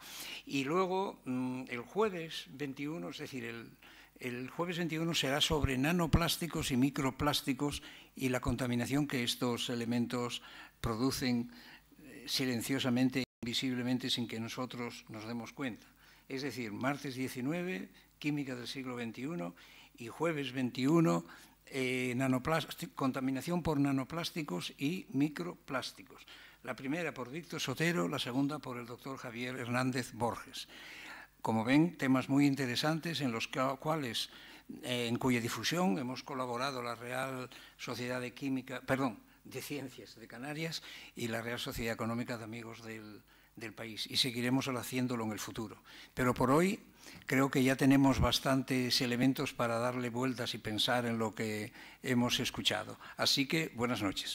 Y luego, mm, el jueves 21, es decir, el, el jueves 21 será sobre nanoplásticos y microplásticos y la contaminación que estos elementos producen eh, silenciosamente, invisiblemente, sin que nosotros nos demos cuenta. Es decir, martes 19, química del siglo XXI, y jueves 21, eh, contaminación por nanoplásticos y microplásticos. La primera por Víctor Sotero, la segunda por el doctor Javier Hernández Borges. Como ven, temas muy interesantes en los cuales, eh, en cuya difusión hemos colaborado la Real Sociedad de Química, perdón, de Ciencias de Canarias y la Real Sociedad Económica de Amigos del, del País. Y seguiremos haciéndolo en el futuro. Pero por hoy Creo que ya tenemos bastantes elementos para darle vueltas y pensar en lo que hemos escuchado. Así que buenas noches.